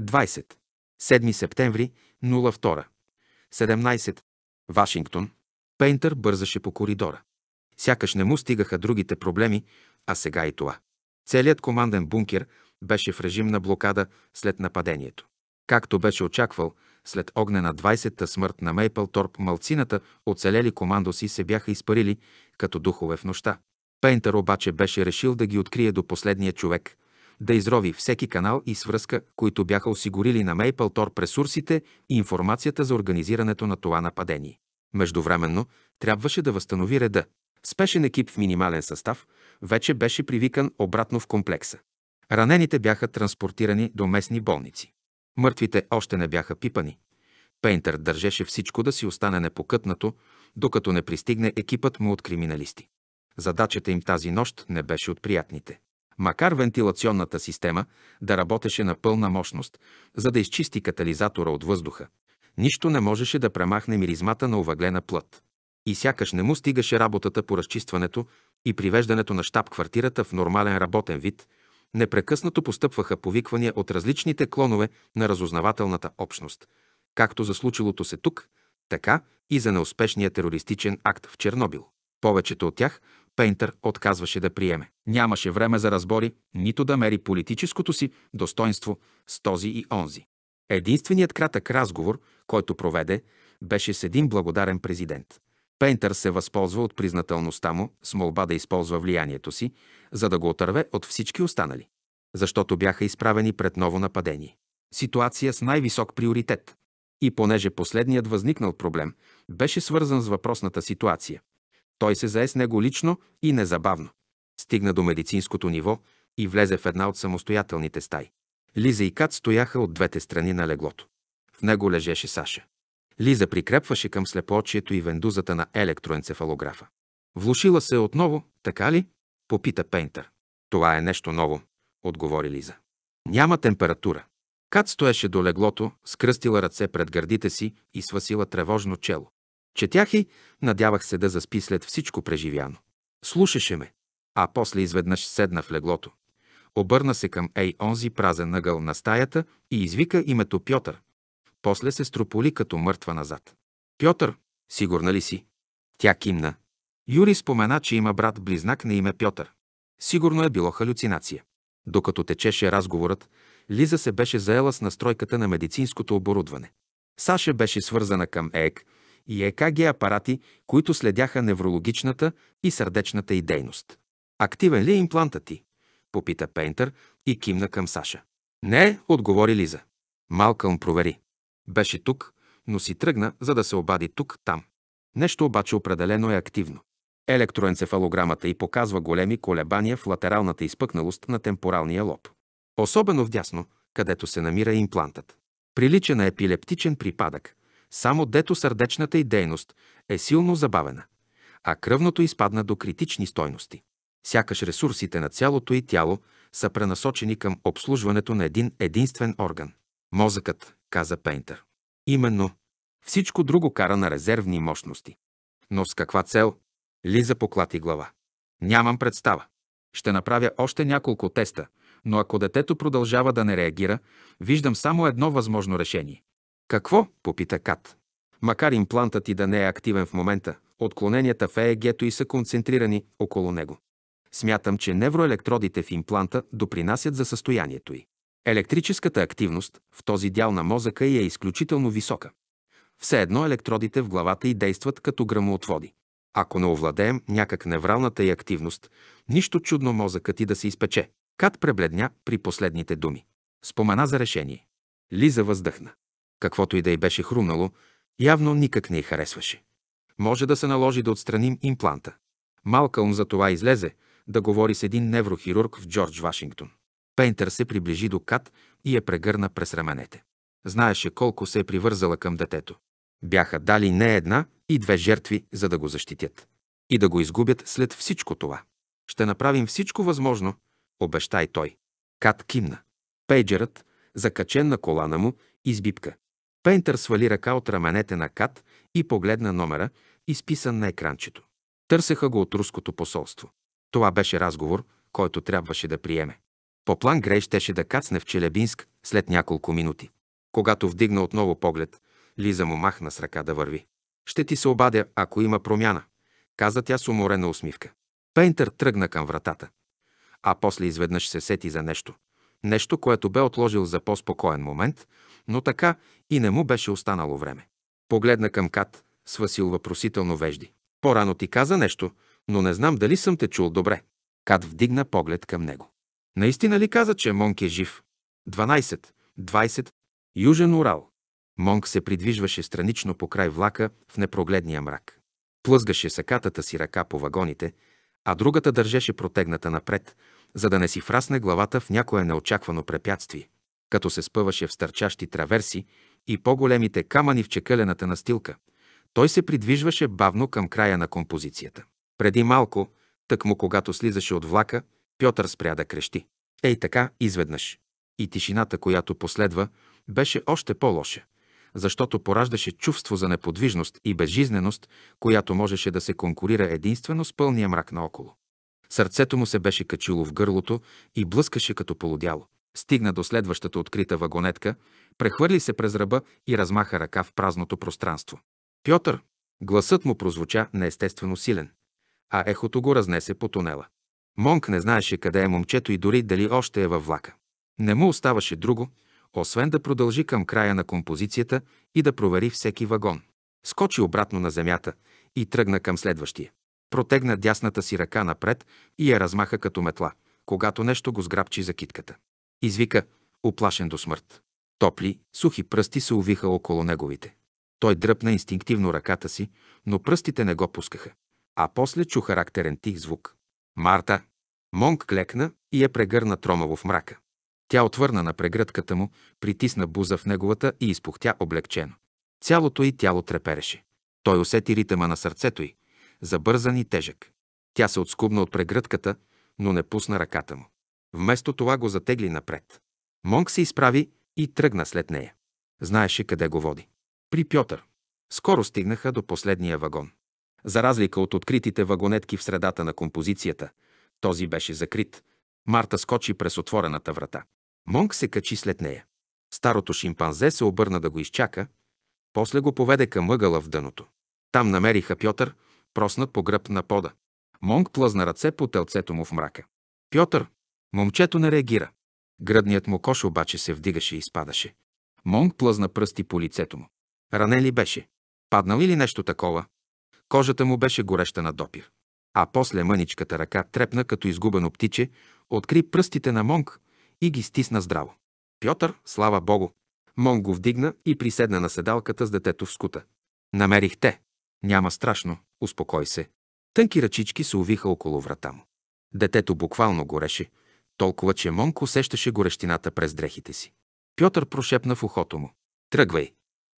20. 7 септември, 02. 17. Вашингтон. Пейнтър бързаше по коридора. Сякаш не му стигаха другите проблеми, а сега и това. Целият команден бункер беше в режим на блокада след нападението. Както беше очаквал, след огне на 20-та смърт на Торп, малцината оцелели командоси се бяха изпарили като духове в нощта. Пейнтър обаче беше решил да ги открие до последния човек – да изрови всеки канал и свръзка, които бяха осигурили на Мейпълтор ресурсите и информацията за организирането на това нападение. Междувременно трябваше да възстанови реда. Спешен екип в минимален състав вече беше привикан обратно в комплекса. Ранените бяха транспортирани до местни болници. Мъртвите още не бяха пипани. Пейнтер държеше всичко да си остане непокътнато, докато не пристигне екипът му от криминалисти. Задачата им тази нощ не беше от приятните макар вентилационната система да работеше на пълна мощност, за да изчисти катализатора от въздуха. Нищо не можеше да премахне миризмата на уваглена плът. И сякаш не му стигаше работата по разчистването и привеждането на штаб-квартирата в нормален работен вид, непрекъснато постъпваха повиквания от различните клонове на разузнавателната общност, както за случилото се тук, така и за неуспешния терористичен акт в Чернобил. Повечето от тях Пейнтер отказваше да приеме. Нямаше време за разбори, нито да мери политическото си достоинство с този и онзи. Единственият кратък разговор, който проведе, беше с един благодарен президент. Пейнтер се възползва от признателността му с молба да използва влиянието си, за да го отърве от всички останали, защото бяха изправени пред ново нападение. Ситуация с най-висок приоритет. И понеже последният възникнал проблем беше свързан с въпросната ситуация, той се зае с него лично и незабавно. Стигна до медицинското ниво и влезе в една от самостоятелните стаи. Лиза и Кат стояха от двете страни на леглото. В него лежеше Саша. Лиза прикрепваше към слепоочието и вендузата на електроенцефалографа. Влушила се е отново, така ли? Попита Пейнтър. Това е нещо ново, отговори Лиза. Няма температура. Кат стоеше до леглото, скръстила ръце пред гърдите си и свасила тревожно чело. Четях и надявах се да заспи след всичко преживяно. Слушаше ме, а после изведнъж седна в леглото. Обърна се към ей онзи празен ъгъл на стаята и извика името Пьотър. После се строполи като мъртва назад. Пьотър, сигурна ли си? Тя кимна. Юри спомена, че има брат-близнак на име Пьотър. Сигурно е било халюцинация. Докато течеше разговорът, Лиза се беше заела с настройката на медицинското оборудване. Саша беше свързана към ЕК и ЕКГ апарати, които следяха неврологичната и сърдечната й дейност. Активен ли е имплантът ти? Попита Пейнтър и кимна към Саша. Не, отговори Лиза. Малкълм провери. Беше тук, но си тръгна, за да се обади тук-там. Нещо обаче определено е активно. Електроенцефалограмата й показва големи колебания в латералната изпъкналост на темпоралния лоб. Особено вдясно, където се намира имплантът. Прилича на епилептичен припадък, само дето сърдечната й дейност е силно забавена, а кръвното изпадна до критични стойности. Сякаш ресурсите на цялото и тяло са пренасочени към обслужването на един единствен орган. Мозъкът, каза Пейнтър. Именно. Всичко друго кара на резервни мощности. Но с каква цел? Лиза поклати глава. Нямам представа. Ще направя още няколко теста, но ако детето продължава да не реагира, виждам само едно възможно решение. Какво? попита Кат. Макар имплантът и да не е активен в момента, отклоненията в ЕЕГ-то и са концентрирани около него. Смятам, че невроелектродите в импланта допринасят за състоянието й. Електрическата активност в този дял на мозъка й е изключително висока. Все едно електродите в главата й действат като грамоотводи. Ако не овладеем някак невралната й активност, нищо чудно мозъкът и да се изпече. Кат пребледня при последните думи. Спомена за решение. Лиза въздъхна. Каквото и да й беше хрумнало, явно никак не й харесваше. Може да се наложи да отстраним импланта. Малкълм за това излезе да говори с един неврохирург в Джордж Вашингтон. Пейнтер се приближи до Кат и я прегърна през раменете. Знаеше колко се е привързала към детето. Бяха дали не една и две жертви, за да го защитят. И да го изгубят след всичко това. Ще направим всичко възможно, обеща и той. Кат кимна. Пейджерът, закачен на колана му, избипка. Пейнтър свали ръка от раменете на Кат и погледна номера, изписан на екранчето. Търсеха го от руското посолство. Това беше разговор, който трябваше да приеме. По план Грей щеше да кацне в Челебинск след няколко минути. Когато вдигна отново поглед, Лиза му махна с ръка да върви. Ще ти се обадя, ако има промяна, каза тя с уморена усмивка. Пейнтър тръгна към вратата, а после изведнъж се сети за нещо. Нещо, което бе отложил за по-спокоен момент, но така и не му беше останало време. Погледна към Кат, свасил въпросително вежди. По-рано ти каза нещо, но не знам дали съм те чул добре. Кат вдигна поглед към него. Наистина ли каза, че Монк е жив? 12, 20, Южен Урал. Монк се придвижваше странично по край влака в непрогледния мрак. Плъзгаше сакатата си ръка по вагоните, а другата държеше протегната напред, за да не си фрасне главата в някое неочаквано препятствие като се спъваше в стърчащи траверси и по-големите камъни в чекалената настилка. Той се придвижваше бавно към края на композицията. Преди малко, тъкмо когато слизаше от влака, Пьотър спря да крещи. Ей така, изведнъж. И тишината, която последва, беше още по-лоша, защото пораждаше чувство за неподвижност и безжизненост, която можеше да се конкурира единствено с пълния мрак наоколо. Сърцето му се беше качило в гърлото и блъскаше като полудяло стигна до следващата открита вагонетка, прехвърли се през ръба и размаха ръка в празното пространство. Пьотър! Гласът му прозвуча неестествено силен, а ехото го разнесе по тунела. Монк не знаеше къде е момчето и дори дали още е във влака. Не му оставаше друго, освен да продължи към края на композицията и да провери всеки вагон. Скочи обратно на земята и тръгна към следващия. Протегна дясната си ръка напред и я размаха като метла, когато нещо го сграбчи за китката извика, оплашен до смърт. Топли, сухи пръсти се увиха около неговите. Той дръпна инстинктивно ръката си, но пръстите не го пускаха. А после чу характерен тих звук. Марта! Монг клекна и я прегърна тромаво в мрака. Тя отвърна на прегръдката му, притисна буза в неговата и изпухтя облегчено. Цялото й тяло трепереше. Той усети ритъма на сърцето й, забързан и тежък. Тя се отскубна от прегръдката, но не пусна ръката му. Вместо това го затегли напред. Монк се изправи и тръгна след нея. Знаеше къде го води. При Пьотър. Скоро стигнаха до последния вагон. За разлика от откритите вагонетки в средата на композицията, този беше закрит. Марта скочи през отворената врата. Монк се качи след нея. Старото шимпанзе се обърна да го изчака, после го поведе към ъгъла в дъното. Там намериха Пьотър, проснат по гръб на пода. Монк плъзна ръце по телцето му в мрака. Пьотър, Момчето не реагира. Гръдният му кош обаче се вдигаше и спадаше. Монг плъзна пръсти по лицето му. Ране ли беше? Паднал ли нещо такова? Кожата му беше гореща на допир. А после мъничката ръка трепна като изгубено птиче, откри пръстите на Монг и ги стисна здраво. Пьотър, слава богу! Монг го вдигна и приседна на седалката с детето в скута. Намерих те. Няма страшно, успокой се. Тънки ръчички се увиха около врата му. Детето буквално гореше – толкова че Монко усещаше горещината през дрехите си. Пьотър прошепна в ухото му. Тръгвай!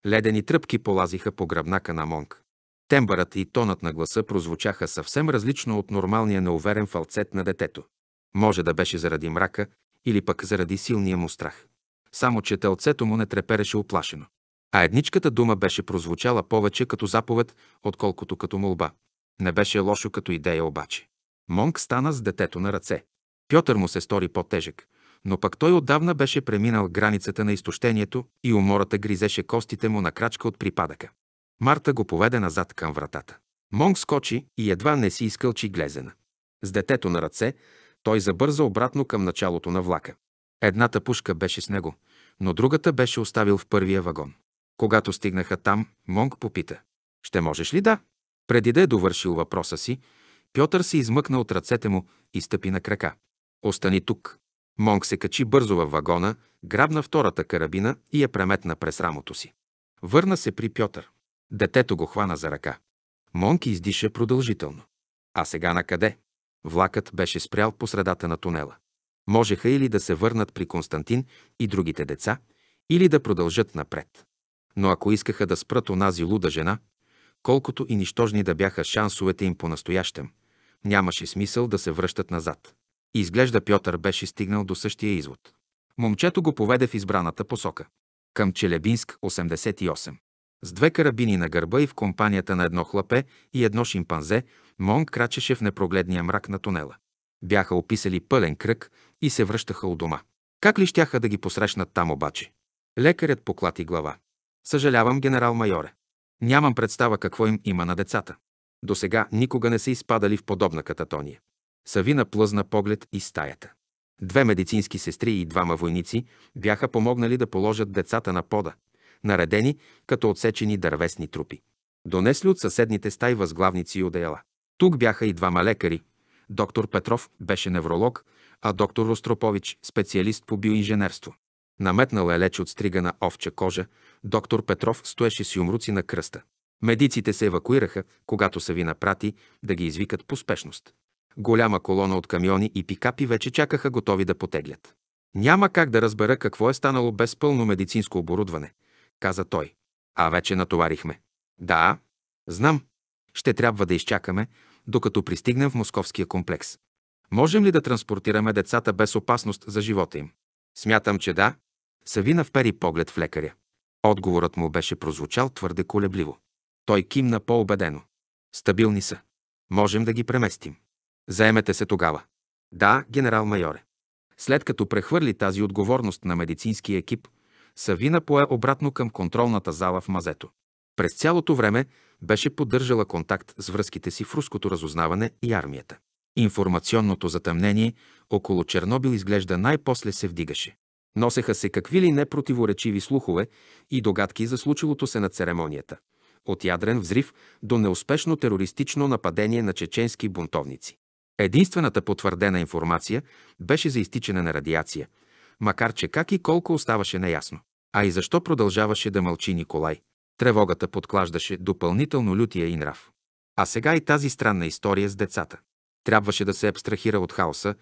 Ледени тръпки полазиха по гръбнака на Монк. Тембърът и тонът на гласа прозвучаха съвсем различно от нормалния неуверен фалцет на детето. Може да беше заради мрака или пък заради силния му страх. Само, че телцето му не трепереше оплашено. А едничката дума беше прозвучала повече като заповед, отколкото като молба. Не беше лошо като идея обаче. Монк стана с детето на ръце. Пьотър му се стори по-тежък, но пък той отдавна беше преминал границата на изтощението и умората гризеше костите му на крачка от припадъка. Марта го поведе назад към вратата. Монг скочи и едва не си изкълчи глезена. С детето на ръце той забърза обратно към началото на влака. Едната пушка беше с него, но другата беше оставил в първия вагон. Когато стигнаха там, Монг попита. «Ще можеш ли да?» Преди да е довършил въпроса си, Пьотър се измъкна от ръцете му и стъпи на крака. Остани тук. Монг се качи бързо във вагона, грабна втората карабина и я преметна през рамото си. Върна се при Пьотър. Детето го хвана за ръка. Монг издиша продължително. А сега на къде? Влакът беше спрял по средата на тунела. Можеха или да се върнат при Константин и другите деца, или да продължат напред. Но ако искаха да спрат онази луда жена, колкото и нищожни да бяха шансовете им по-настоящем, нямаше смисъл да се връщат назад изглежда Пьотър беше стигнал до същия извод. Момчето го поведе в избраната посока. Към Челебинск 88. С две карабини на гърба и в компанията на едно хлапе и едно шимпанзе, Монг крачеше в непрогледния мрак на тунела. Бяха описали пълен кръг и се връщаха у дома. Как ли щяха да ги посрещнат там обаче? Лекарят поклати глава. Съжалявам, генерал майоре. Нямам представа какво им има на децата. До сега никога не са изпадали в подобна кататония. Савина плъзна поглед из стаята. Две медицински сестри и двама войници бяха помогнали да положат децата на пода, наредени като отсечени дървесни трупи. Донесли от съседните стаи възглавници и одеяла. Тук бяха и двама лекари. Доктор Петров беше невролог, а доктор Ростропович – специалист по биоинженерство. Наметнал е леч от стригана овча кожа, доктор Петров стоеше с умруци на кръста. Медиците се евакуираха, когато Савина прати да ги извикат по спешност. Голяма колона от камиони и пикапи вече чакаха готови да потеглят. Няма как да разбера какво е станало без пълно медицинско оборудване, каза той. А вече натоварихме. Да, знам. Ще трябва да изчакаме, докато пристигнем в московския комплекс. Можем ли да транспортираме децата без опасност за живота им? Смятам, че да. Савина впери поглед в лекаря. Отговорът му беше прозвучал твърде колебливо. Той кимна по убедено Стабилни са. Можем да ги преместим. Заемете се тогава. Да, генерал-майоре. След като прехвърли тази отговорност на медицинския екип, Савина пое обратно към контролната зала в мазето. През цялото време беше поддържала контакт с връзките си в руското разузнаване и армията. Информационното затъмнение около Чернобил изглежда най-после се вдигаше. Носеха се какви ли непротиворечиви слухове и догадки за случилото се на церемонията. От ядрен взрив до неуспешно терористично нападение на чеченски бунтовници. Единствената потвърдена информация беше за изтичане на радиация, макар че как и колко оставаше неясно. А и защо продължаваше да мълчи Николай? Тревогата подклаждаше допълнително лютия и нрав. А сега и тази странна история с децата. Трябваше да се абстрахира от хаоса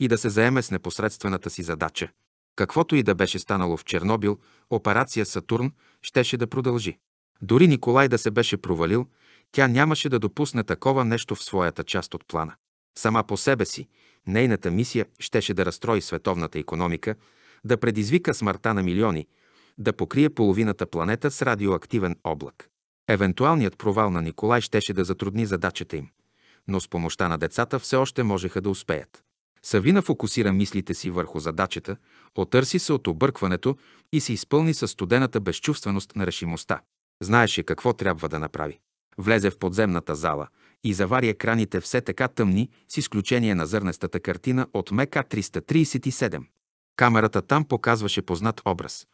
и да се заеме с непосредствената си задача. Каквото и да беше станало в Чернобил, операция Сатурн щеше да продължи. Дори Николай да се беше провалил, тя нямаше да допусне такова нещо в своята част от плана. Сама по себе си, нейната мисия щеше да разстрои световната економика, да предизвика смъртта на милиони, да покрие половината планета с радиоактивен облак. Евентуалният провал на Николай щеше да затрудни задачата им, но с помощта на децата все още можеха да успеят. Савина фокусира мислите си върху задачата, отърси се от объркването и се изпълни със студената безчувственост на решимостта. Знаеше какво трябва да направи. Влезе в подземната зала и завари екраните все така тъмни, с изключение на зърнестата картина от МК-337. Камерата там показваше познат образ.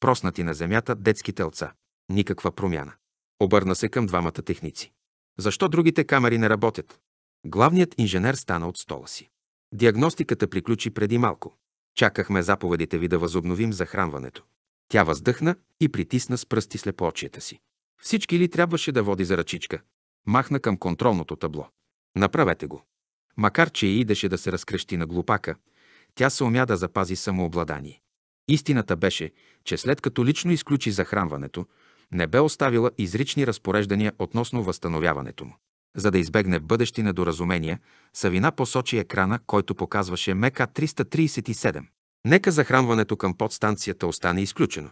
Проснати на земята детски телца. Никаква промяна. Обърна се към двамата техници. Защо другите камери не работят? Главният инженер стана от стола си. Диагностиката приключи преди малко. Чакахме заповедите ви да възобновим захранването. Тя въздъхна и притисна с пръсти слепоочията си. Всички ли трябваше да води за ръчичка? Махна към контролното табло. Направете го. Макар, че и идеше да се разкрещи на глупака, тя се умя да запази самообладание. Истината беше, че след като лично изключи захранването, не бе оставила изрични разпореждания относно възстановяването му. За да избегне бъдещи недоразумения, Савина посочи екрана, който показваше МК 337. Нека захранването към подстанцията остане изключено.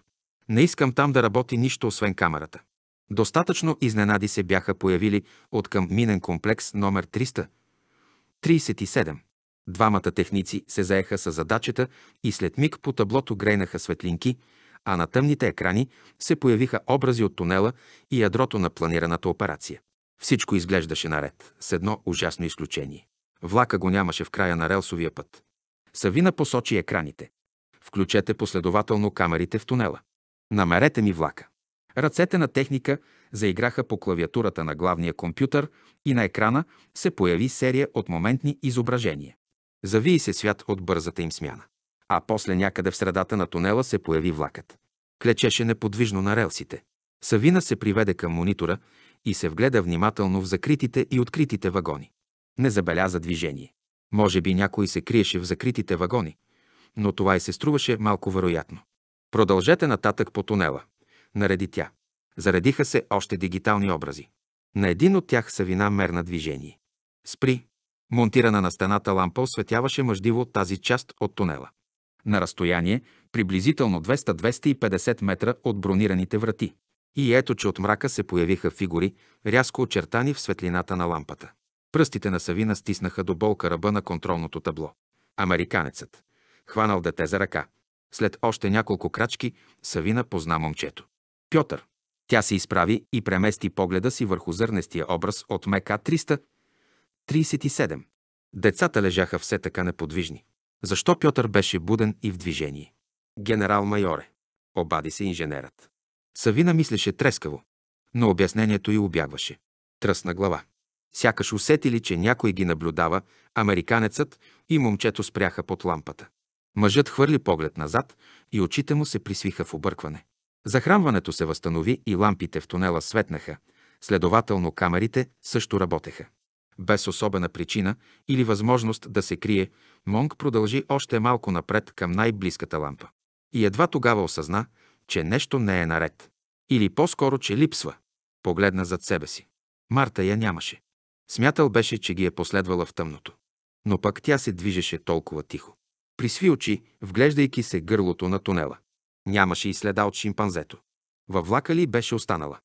Не искам там да работи нищо освен камерата. Достатъчно изненади се бяха появили от към минен комплекс номер 337. Двамата техници се заеха с задачата и след миг по таблото грейнаха светлинки, а на тъмните екрани се появиха образи от тунела и ядрото на планираната операция. Всичко изглеждаше наред, с едно ужасно изключение. Влака го нямаше в края на релсовия път. Савина посочи екраните. Включете последователно камерите в тунела. Намерете ми влака. Ръцете на техника заиграха по клавиатурата на главния компютър и на екрана се появи серия от моментни изображения. Завии се свят от бързата им смяна. А после някъде в средата на тунела се появи влакът. Клечеше неподвижно на релсите. Савина се приведе към монитора и се вгледа внимателно в закритите и откритите вагони. Не забеляза движение. Може би някой се криеше в закритите вагони, но това и се струваше малко вероятно. Продължете нататък по тунела нареди тя. Заредиха се още дигитални образи. На един от тях Савина мерна движение. Спри. Монтирана на стената лампа осветяваше мъждиво тази част от тунела. На разстояние приблизително 200-250 метра от бронираните врати. И ето, че от мрака се появиха фигури, рязко очертани в светлината на лампата. Пръстите на Савина стиснаха до болка ръба на контролното табло. Американецът. Хванал дете за ръка. След още няколко крачки Савина позна момчето. Пьотър. Тя се изправи и премести погледа си върху зърнестия образ от МК 337. Децата лежаха все така неподвижни. Защо Пьотър беше буден и в движение? Генерал майоре, обади се инженерът. Савина мислеше трескаво, но обяснението й обягваше. Тръсна глава. Сякаш усетили, че някой ги наблюдава, американецът и момчето спряха под лампата. Мъжът хвърли поглед назад и очите му се присвиха в объркване. Захранването се възстанови и лампите в тунела светнаха, следователно камерите също работеха. Без особена причина или възможност да се крие, Монг продължи още малко напред към най-близката лампа. И едва тогава осъзна, че нещо не е наред. Или по-скоро, че липсва. Погледна зад себе си. Марта я нямаше. Смятал беше, че ги е последвала в тъмното. Но пък тя се движеше толкова тихо. Присви очи, вглеждайки се гърлото на тунела. Нямаше и следа от шимпанзето. Във влака ли беше останала?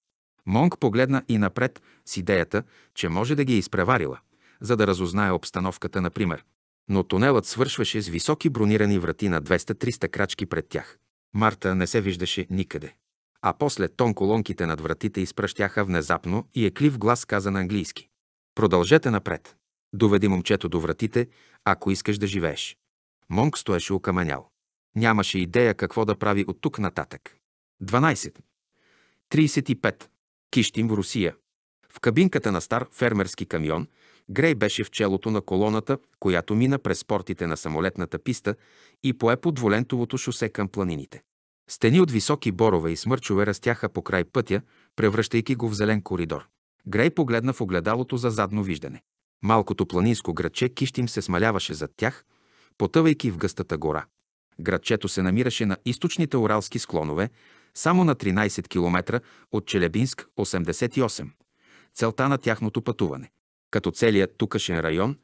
Монг погледна и напред с идеята, че може да ги е изпреварила, за да разузнае обстановката, например. Но тунелът свършваше с високи бронирани врати на 200-300 крачки пред тях. Марта не се виждаше никъде. А после тон колонките над вратите изпращяха внезапно и еклив глас каза на английски. Продължете напред. Доведи момчето до вратите, ако искаш да живееш. Монг стоеше окаменял. Нямаше идея какво да прави от тук нататък. 12. 35. Кищим в Русия. В кабинката на стар фермерски камион Грей беше в челото на колоната, която мина през портите на самолетната писта и пое под волентовото шосе към планините. Стени от високи борове и смърчове растяха по край пътя, превръщайки го в зелен коридор. Грей погледна в огледалото за задно виждане. Малкото планинско градче Кищим се смаляваше зад тях, потъвайки в гъстата гора. Градчето се намираше на източните Уралски склонове, само на 13 км от Челебинск 88. Целта на тяхното пътуване. Като целият тукашен район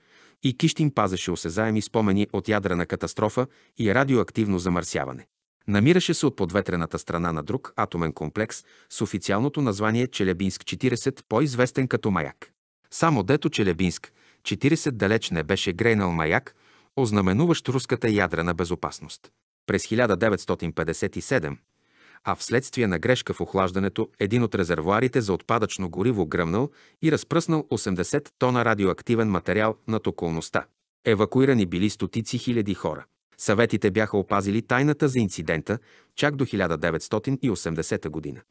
и Кищин пазеше осезаеми спомени от ядрена катастрофа и радиоактивно замърсяване. Намираше се от подветрената страна на друг атомен комплекс с официалното название Челебинск 40, по-известен като Маяк. Само дето Челебинск 40 далеч не беше грейнал Маяк – ознаменуващ руската ядрена безопасност. През 1957, а вследствие на грешка в охлаждането, един от резервуарите за отпадъчно гориво гръмнал и разпръснал 80 тона радиоактивен материал над околността. Евакуирани били стотици хиляди хора. Съветите бяха опазили тайната за инцидента чак до 1980 година.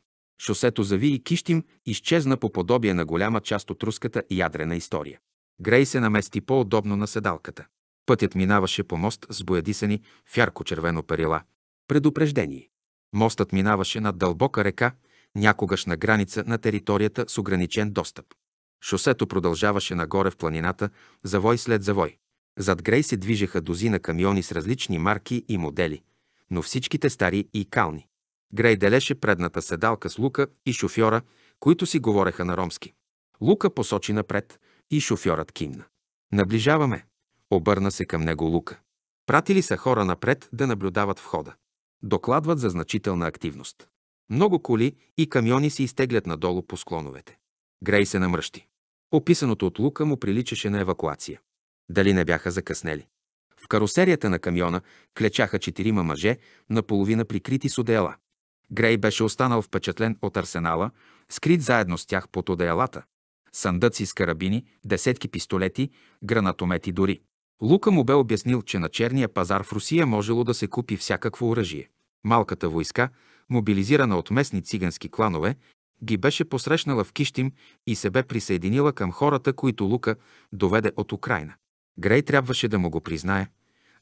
Шосето зави и Кищим изчезна по подобие на голяма част от руската ядрена история. Грей се намести по-удобно на седалката. Пътят минаваше по мост с боядисани в ярко-червено перила. Предупреждение. Мостът минаваше над дълбока река, някогаш на граница на територията с ограничен достъп. Шосето продължаваше нагоре в планината, завой след завой. Зад Грей се движеха дозина камиони с различни марки и модели, но всичките стари и кални. Грей делеше предната седалка с Лука и шофьора, които си говореха на ромски. Лука посочи напред и шофьорът кимна. Наближаваме, Обърна се към него Лука. Пратили са хора напред да наблюдават входа. Докладват за значителна активност. Много коли и камиони се изтеглят надолу по склоновете. Грей се намръщи. Описаното от Лука му приличаше на евакуация. Дали не бяха закъснели? В карусерията на камиона клечаха четирима мъже, наполовина прикрити с одеяла. Грей беше останал впечатлен от арсенала, скрит заедно с тях под одеялата. Съндъци с карабини, десетки пистолети, гранатомети дори. Лука му бе обяснил, че на черния пазар в Русия можело да се купи всякакво оръжие. Малката войска, мобилизирана от местни цигански кланове, ги беше посрещнала в Кищим и се бе присъединила към хората, които Лука доведе от Украина. Грей трябваше да му го признае.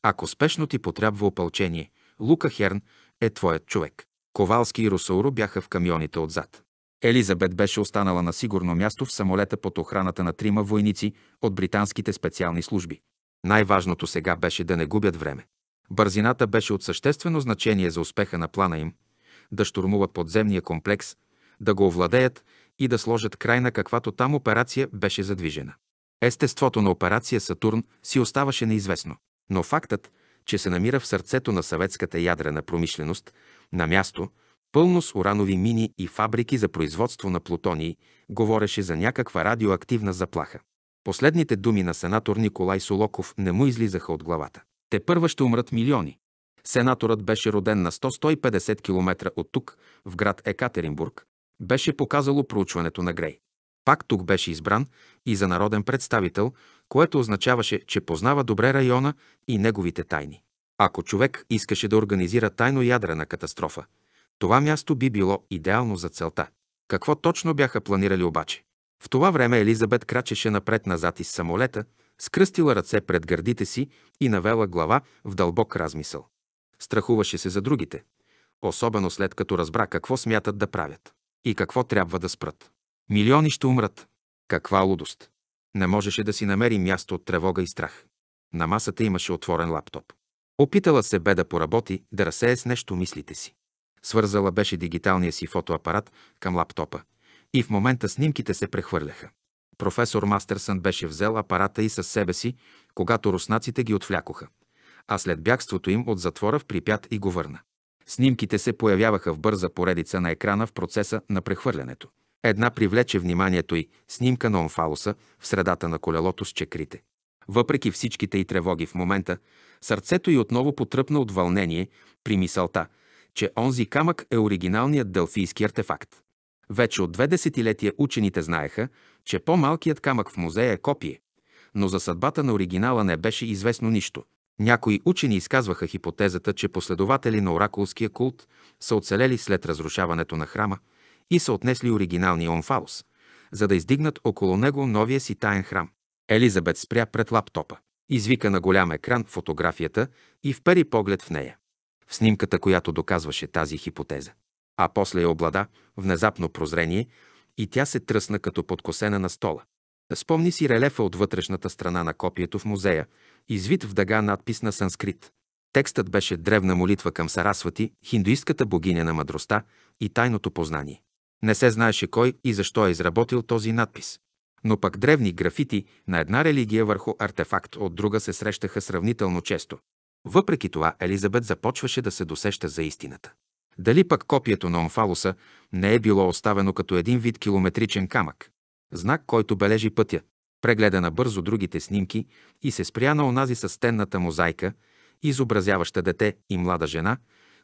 Ако спешно ти потрябва опълчение, Лука Херн е твоят човек. Ковалски и Русауро бяха в камионите отзад. Елизабет беше останала на сигурно място в самолета под охраната на трима войници от британските специални служби. Най-важното сега беше да не губят време. Бързината беше от съществено значение за успеха на плана им да штурмуват подземния комплекс, да го овладеят и да сложат край на каквато там операция беше задвижена. Естеството на операция Сатурн си оставаше неизвестно, но фактът, че се намира в сърцето на съветската ядрена промишленост, на място, пълно с уранови мини и фабрики за производство на плутонии, говореше за някаква радиоактивна заплаха. Последните думи на сенатор Николай Солоков не му излизаха от главата. Те първа ще умрат милиони. Сенаторът беше роден на 100-150 км от тук, в град Екатеринбург. Беше показало проучването на Грей. Пак тук беше избран и за народен представител, което означаваше, че познава добре района и неговите тайни. Ако човек искаше да организира тайно ядрена катастрофа, това място би било идеално за целта. Какво точно бяха планирали обаче? В това време Елизабет крачеше напред-назад из самолета, скръстила ръце пред гърдите си и навела глава в дълбок размисъл. Страхуваше се за другите, особено след като разбра какво смятат да правят и какво трябва да спрат. Милиони ще умрат. Каква лудост! Не можеше да си намери място от тревога и страх. На масата имаше отворен лаптоп. Опитала се бе да поработи, да разсее с нещо мислите си. Свързала беше дигиталния си фотоапарат към лаптопа и в момента снимките се прехвърляха. Професор Мастерсън беше взел апарата и със себе си, когато руснаците ги отвлякоха. А след бягството им от затвора в припят и го върна. Снимките се появяваха в бърза поредица на екрана в процеса на прехвърлянето. Една привлече вниманието й снимка на Омфалоса в средата на колелото с чекрите. Въпреки всичките й тревоги в момента, сърцето й отново потръпна от вълнение при мисълта, че онзи камък е оригиналният делфийски артефакт. Вече от две десетилетия учените знаеха, че по-малкият камък в музея е копие, но за съдбата на оригинала не беше известно нищо. Някои учени изказваха хипотезата, че последователи на оракулския култ са оцелели след разрушаването на храма и са отнесли оригиналния онфаус, за да издигнат около него новия си таен храм. Елизабет спря пред лаптопа. Извика на голям екран фотографията и впери поглед в нея. В снимката, която доказваше тази хипотеза а после я облада внезапно прозрение и тя се тръсна като подкосена на стола. Спомни си релефа от вътрешната страна на копието в музея, извит в дъга надпис на санскрит. Текстът беше древна молитва към Сарасвати, хиндуистката богиня на мъдростта и тайното познание. Не се знаеше кой и защо е изработил този надпис. Но пък древни графити на една религия върху артефакт от друга се срещаха сравнително често. Въпреки това Елизабет започваше да се досеща за истината. Дали пък копието на Омфалоса не е било оставено като един вид километричен камък, знак, който бележи пътя. Прегледа набързо другите снимки и се спря на онази стенната мозайка, изобразяваща дете и млада жена,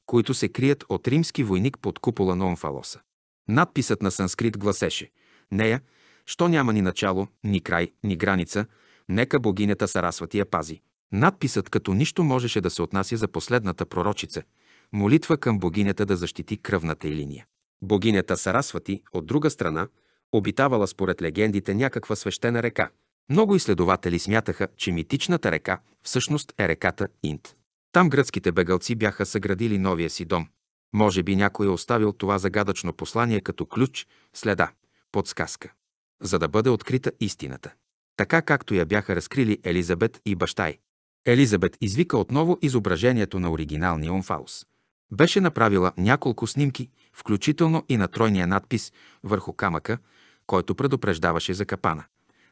които се крият от римски войник под купола на Омфалоса. Надписът на санскрит гласеше «Нея, що няма ни начало, ни край, ни граница, нека богинята Сарасвати я пази». Надписът като нищо можеше да се отнася за последната пророчица – молитва към богинята да защити кръвната й линия. Богинята Сарасвати, от друга страна, обитавала според легендите някаква свещена река. Много изследователи смятаха, че митичната река всъщност е реката Инт. Там гръцките бегалци бяха съградили новия си дом. Може би някой е оставил това загадъчно послание като ключ, следа, подсказка, за да бъде открита истината. Така както я бяха разкрили Елизабет и баща й. Елизабет извика отново изображението на оригиналния умфаус. Беше направила няколко снимки, включително и на тройния надпис върху камъка, който предупреждаваше за капана,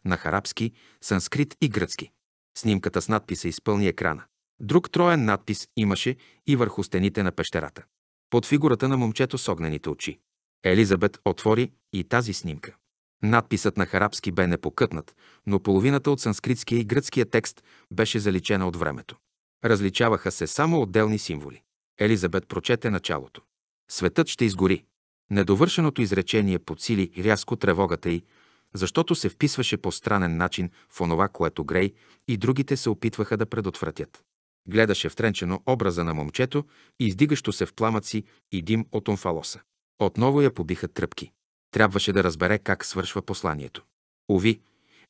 на харабски, санскрит и гръцки. Снимката с надписа изпълни екрана. Друг троен надпис имаше и върху стените на пещерата. Под фигурата на момчето с огнените очи. Елизабет отвори и тази снимка. Надписът на харабски бе непокътнат, но половината от санскритския и гръцкия текст беше заличена от времето. Различаваха се само отделни символи. Елизабет прочете началото. Светът ще изгори. Недовършеното изречение подсили рязко тревогата й, защото се вписваше по странен начин в онова, което Грей и другите се опитваха да предотвратят. Гледаше втренчено образа на момчето, издигащо се в пламъци и дим от омфалоса. Отново я побиха тръпки. Трябваше да разбере как свършва посланието. Ови,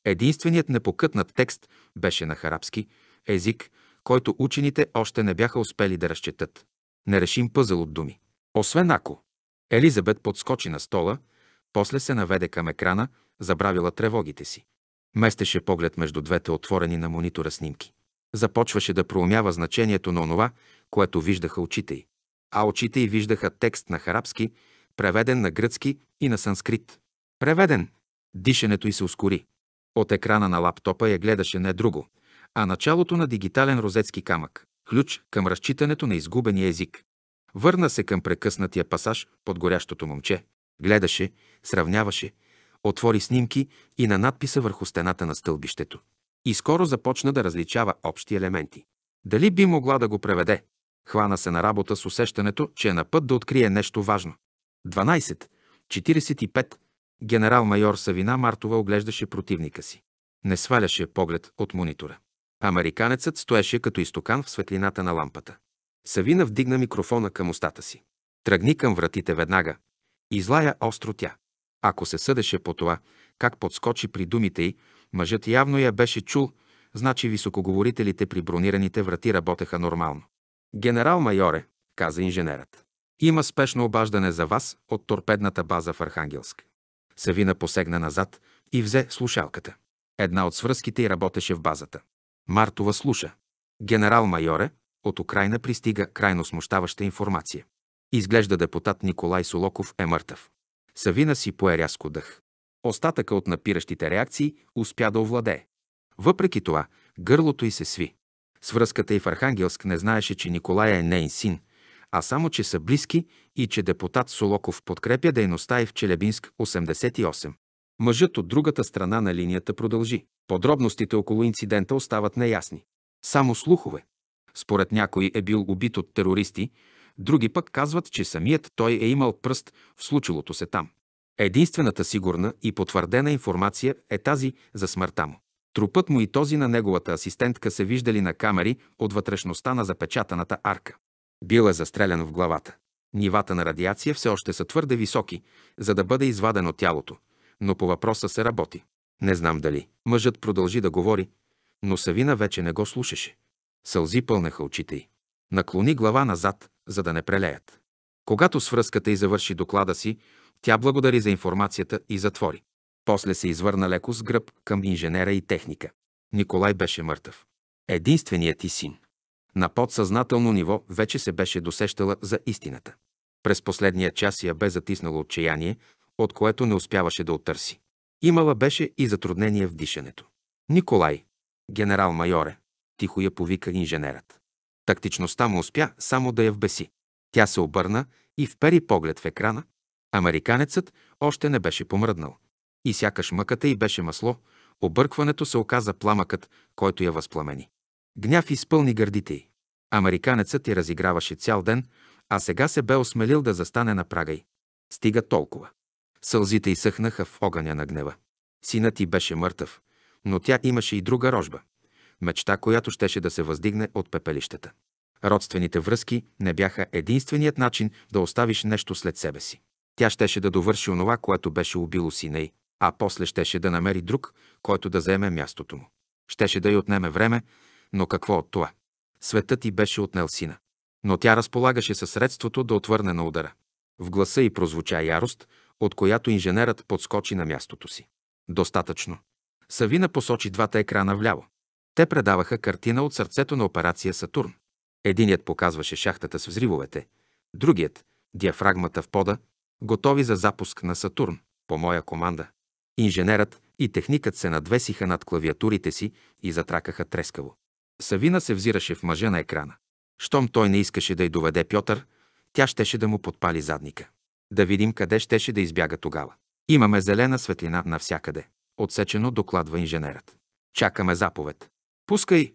единственият непокътнат текст беше на харабски, език, който учените още не бяха успели да разчетат. Нерешим пъзъл от думи. Освен ако. Елизабет подскочи на стола, после се наведе към екрана, забравила тревогите си. Местеше поглед между двете отворени на монитора снимки. Започваше да проумява значението на онова, което виждаха очите й. А очите й виждаха текст на харабски, преведен на гръцки и на санскрит. Преведен! Дишането й се ускори. От екрана на лаптопа я гледаше не друго, а началото на дигитален розетски камък ключ към разчитането на изгубения език. Върна се към прекъснатия пасаж под горящото момче. Гледаше, сравняваше, отвори снимки и на надписа върху стената на стълбището. И скоро започна да различава общи елементи. Дали би могла да го преведе? Хвана се на работа с усещането, че е на път да открие нещо важно. 12.45. Генерал-майор Савина Мартова оглеждаше противника си. Не сваляше поглед от монитора. Американецът стоеше като изтокан в светлината на лампата. Савина вдигна микрофона към устата си. Тръгни към вратите веднага. Излая остро тя. Ако се съдеше по това, как подскочи при думите й, мъжът явно я беше чул, значи високоговорителите при бронираните врати работеха нормално. Генерал майоре, каза инженерът. Има спешно обаждане за вас от торпедната база в Архангелск. Савина посегна назад и взе слушалката. Една от свръзките й работеше в базата. Мартова слуша. Генерал-майоре, от Украина пристига крайно смущаваща информация. Изглежда депутат Николай Солоков е мъртъв. Савина си пое рязко дъх. Остатъка от напиращите реакции успя да овладее. Въпреки това, гърлото й се сви. С връзката й в Архангелск не знаеше, че Николай е нейн син, а само, че са близки и че депутат Солоков подкрепя дейността й в Челебинск 88. Мъжът от другата страна на линията продължи. Подробностите около инцидента остават неясни. Само слухове. Според някой е бил убит от терористи, други пък казват, че самият той е имал пръст в случилото се там. Единствената сигурна и потвърдена информация е тази за смъртта му. Трупът му и този на неговата асистентка се виждали на камери от вътрешността на запечатаната арка. Бил е застрелян в главата. Нивата на радиация все още са твърде високи, за да бъде извадено тялото – но по въпроса се работи. Не знам дали. Мъжът продължи да говори, но Савина вече не го слушаше. Сълзи пълнаха очите й. Наклони глава назад, за да не прелеят. Когато свръзката й завърши доклада си, тя благодари за информацията и затвори. После се извърна леко с гръб към инженера и техника. Николай беше мъртъв. Единственият ти син. На подсъзнателно ниво вече се беше досещала за истината. През последния час я бе затиснало отчаяние, от което не успяваше да оттърси. Имала беше и затруднение в дишането. Николай, генерал-майоре, тихо я повика инженерът. Тактичността му успя само да я вбеси. Тя се обърна и впери поглед в екрана. Американецът още не беше помръднал. И сякаш мъката й беше масло, объркването се оказа пламъкът, който я възпламени. Гняв изпълни гърдите й. Американецът я разиграваше цял ден, а сега се бе осмелил да застане на прага й. Стига толкова. Сълзите изсъхнаха в огъня на гнева. Синът ти беше мъртъв, но тя имаше и друга рожба. Мечта, която щеше да се въздигне от пепелищата. Родствените връзки не бяха единственият начин да оставиш нещо след себе си. Тя щеше да довърши онова, което беше убило сина й, а после щеше да намери друг, който да заеме мястото му. Щеше да й отнеме време, но какво от това? Светът ти беше отнел сина. Но тя разполагаше със средството да отвърне на удара. В гласа й прозвуча ярост, от която инженерът подскочи на мястото си. Достатъчно. Савина посочи двата екрана вляво. Те предаваха картина от сърцето на операция Сатурн. Единият показваше шахтата с взривовете, другият – диафрагмата в пода, готови за запуск на Сатурн, по моя команда. Инженерът и техникът се надвесиха над клавиатурите си и затракаха трескаво. Савина се взираше в мъжа на екрана. Щом той не искаше да й доведе Пьотър, тя щеше да му подпали задника. Да видим къде щеше да избяга тогава. Имаме зелена светлина навсякъде. Отсечено докладва инженерът. Чакаме заповед. Пускай!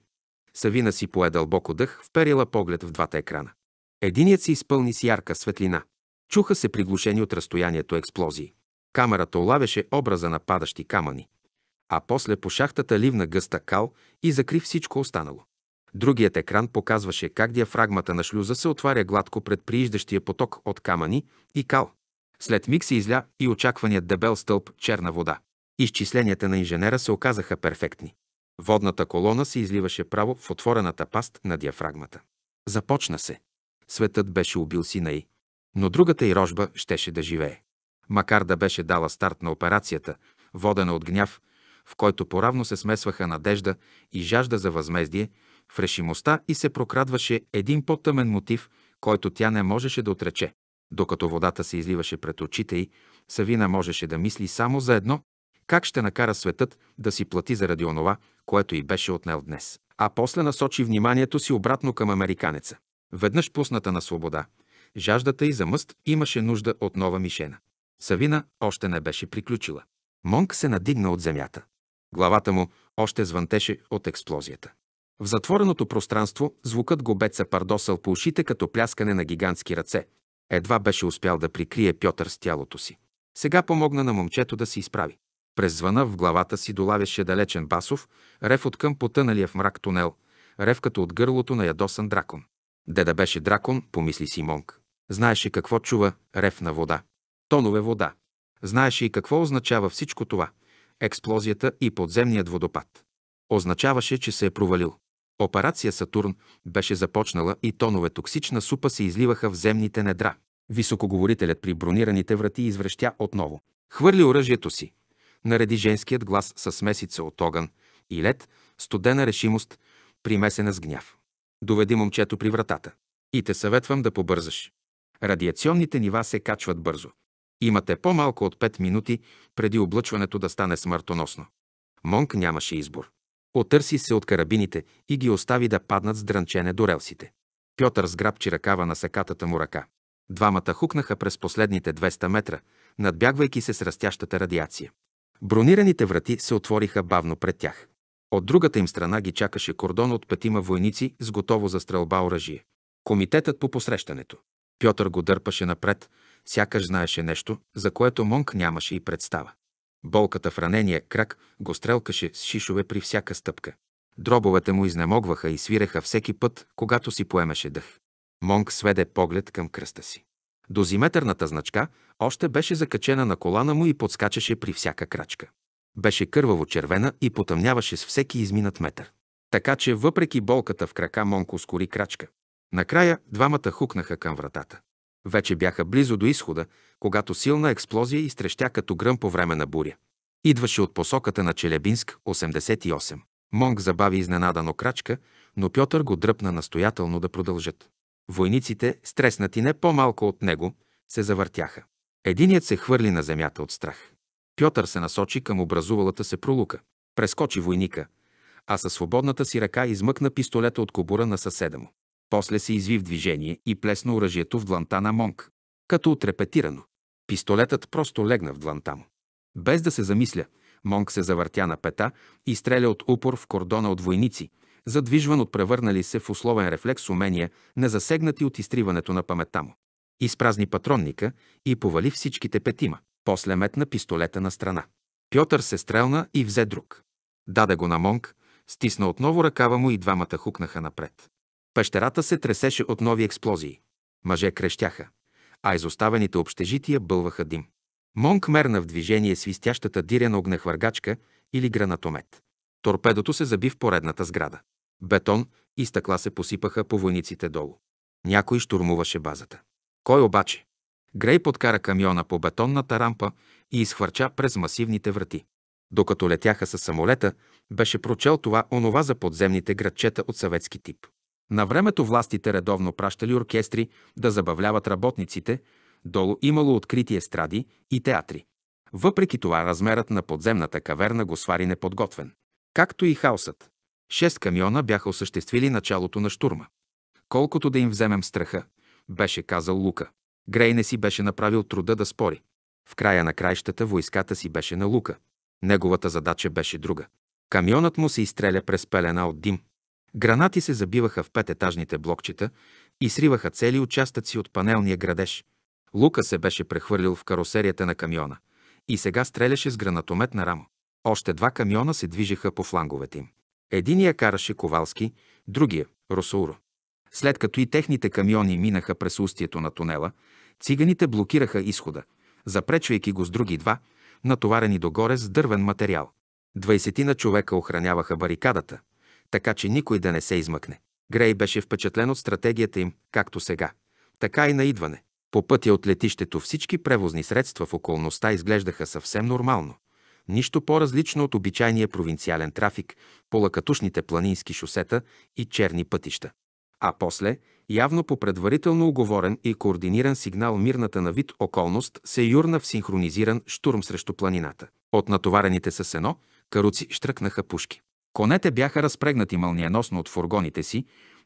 Савина си пое дълбоко дъх, вперила поглед в двата екрана. Единият се изпълни с ярка светлина. Чуха се приглушени от разстоянието експлозии. Камерата улавяше образа на падащи камъни, а после по шахтата ливна гъста кал и закри всичко останало. Другият екран показваше как диафрагмата на шлюза се отваря гладко пред прииждащия поток от камъни и кал. След миг се изля и очакваният дебел стълб черна вода. Изчисленията на инженера се оказаха перфектни. Водната колона се изливаше право в отворената паст на диафрагмата. Започна се. Светът беше убил сина й. Но другата й рожба щеше да живее. Макар да беше дала старт на операцията, водена от гняв, в който поравно се смесваха надежда и жажда за възмездие, в решимостта и се прокрадваше един по-тъмен мотив, който тя не можеше да отрече. Докато водата се изливаше пред очите й, Савина можеше да мисли само за едно – как ще накара светът да си плати заради онова, което й беше отнел днес. А после насочи вниманието си обратно към американеца. Веднъж пусната на свобода, жаждата й за мъст имаше нужда от нова мишена. Савина още не беше приключила. Монк се надигна от земята. Главата му още звънтеше от експлозията. В затвореното пространство звукът го бе цепардосал по ушите като пляскане на гигантски ръце. Едва беше успял да прикрие Пьотър с тялото си. Сега помогна на момчето да се изправи. През звъна в главата си долавяше далечен басов, рев от към потъналия в мрак тунел, рев като от гърлото на ядосан дракон. Деда беше дракон, помисли си Монг. Знаеше какво чува рев на вода. Тонове вода. Знаеше и какво означава всичко това. Експлозията и подземният водопад. Означаваше, че се е провалил. Операция Сатурн беше започнала и тонове токсична супа се изливаха в земните недра. Високоговорителят при бронираните врати извръщя отново. Хвърли оръжието си. Нареди женският глас с смесица от огън и лед, студена решимост, примесена с гняв. Доведи момчето при вратата. И те съветвам да побързаш. Радиационните нива се качват бързо. Имате по-малко от 5 минути преди облъчването да стане смъртоносно. Монк нямаше избор. Отърси се от карабините и ги остави да паднат с дрънчене до релсите. Пьотър сграбчи ръкава на секатата му ръка. Двамата хукнаха през последните 200 метра, надбягвайки се с растящата радиация. Бронираните врати се отвориха бавно пред тях. От другата им страна ги чакаше кордон от петима войници с готово за стрелба оръжие. Комитетът по посрещането. Пьотър го дърпаше напред, сякаш знаеше нещо, за което Монк нямаше и представа. Болката в ранения крак го стрелкаше с шишове при всяка стъпка. Дробовете му изнемогваха и свиреха всеки път, когато си поемаше дъх. Монг сведе поглед към кръста си. Дозиметърната значка още беше закачена на колана му и подскачаше при всяка крачка. Беше кърваво червена и потъмняваше с всеки изминат метър. Така че въпреки болката в крака Монг ускори крачка. Накрая двамата хукнаха към вратата. Вече бяха близо до изхода когато силна експлозия изтрещя като гръм по време на буря. Идваше от посоката на Челебинск 88. Монг забави изненадано крачка, но Пьотър го дръпна настоятелно да продължат. Войниците, стреснати не по-малко от него, се завъртяха. Единият се хвърли на земята от страх. Пьотър се насочи към образувалата се пролука. Прескочи войника, а със свободната си ръка измъкна пистолета от кобура на съседа му. После се изви в движение и плесна оръжието в дланта на Монг като отрепетирано. Пистолетът просто легна в дланта му. Без да се замисля, Монк се завъртя на пета и стреля от упор в кордона от войници, задвижван от превърнали се в условен рефлекс умения, не засегнати от изтриването на паметта му. Изпразни патронника и повали всичките петима. После метна пистолета на страна. Пьотър се стрелна и взе друг. Даде го на Монк, стисна отново ръкава му и двамата хукнаха напред. Пещерата се тресеше от нови експлозии. Мъже крещяха а изоставените общежития бълваха дим. Монк мерна в движение свистящата дирена огнехвъргачка или гранатомет. Торпедото се заби в поредната сграда. Бетон и стъкла се посипаха по войниците долу. Някой штурмуваше базата. Кой обаче? Грей подкара камиона по бетонната рампа и изхвърча през масивните врати. Докато летяха със самолета, беше прочел това онова за подземните градчета от съветски тип. На времето властите редовно пращали оркестри да забавляват работниците, долу имало открити естради и театри. Въпреки това размерът на подземната каверна го свари неподготвен. Както и хаосът. Шест камиона бяха осъществили началото на штурма. Колкото да им вземем страха, беше казал Лука. Грей не си беше направил труда да спори. В края на краищата войската си беше на Лука. Неговата задача беше друга. Камионът му се изстреля през пелена от дим. Гранати се забиваха в пететажните блокчета и сриваха цели участъци от панелния градеж. Лука се беше прехвърлил в каросерията на камиона и сега стреляше с гранатомет на рамо. Още два камиона се движеха по фланговете им. Единия караше Ковалски, другия – Росауро. След като и техните камиони минаха през устието на тунела, циганите блокираха изхода, запречвайки го с други два, натоварени догоре с дървен материал. Двайсетина човека охраняваха барикадата – така че никой да не се измъкне. Грей беше впечатлен от стратегията им, както сега, така и на идване. По пътя от летището всички превозни средства в околността изглеждаха съвсем нормално. Нищо по-различно от обичайния провинциален трафик по лакатушните планински шосета и черни пътища. А после, явно по предварително оговорен и координиран сигнал мирната на вид околност се юрна в синхронизиран штурм срещу планината. От натоварените с сено, каруци штръкнаха пушки. Конете бяха разпрегнати мълниеносно от фургоните си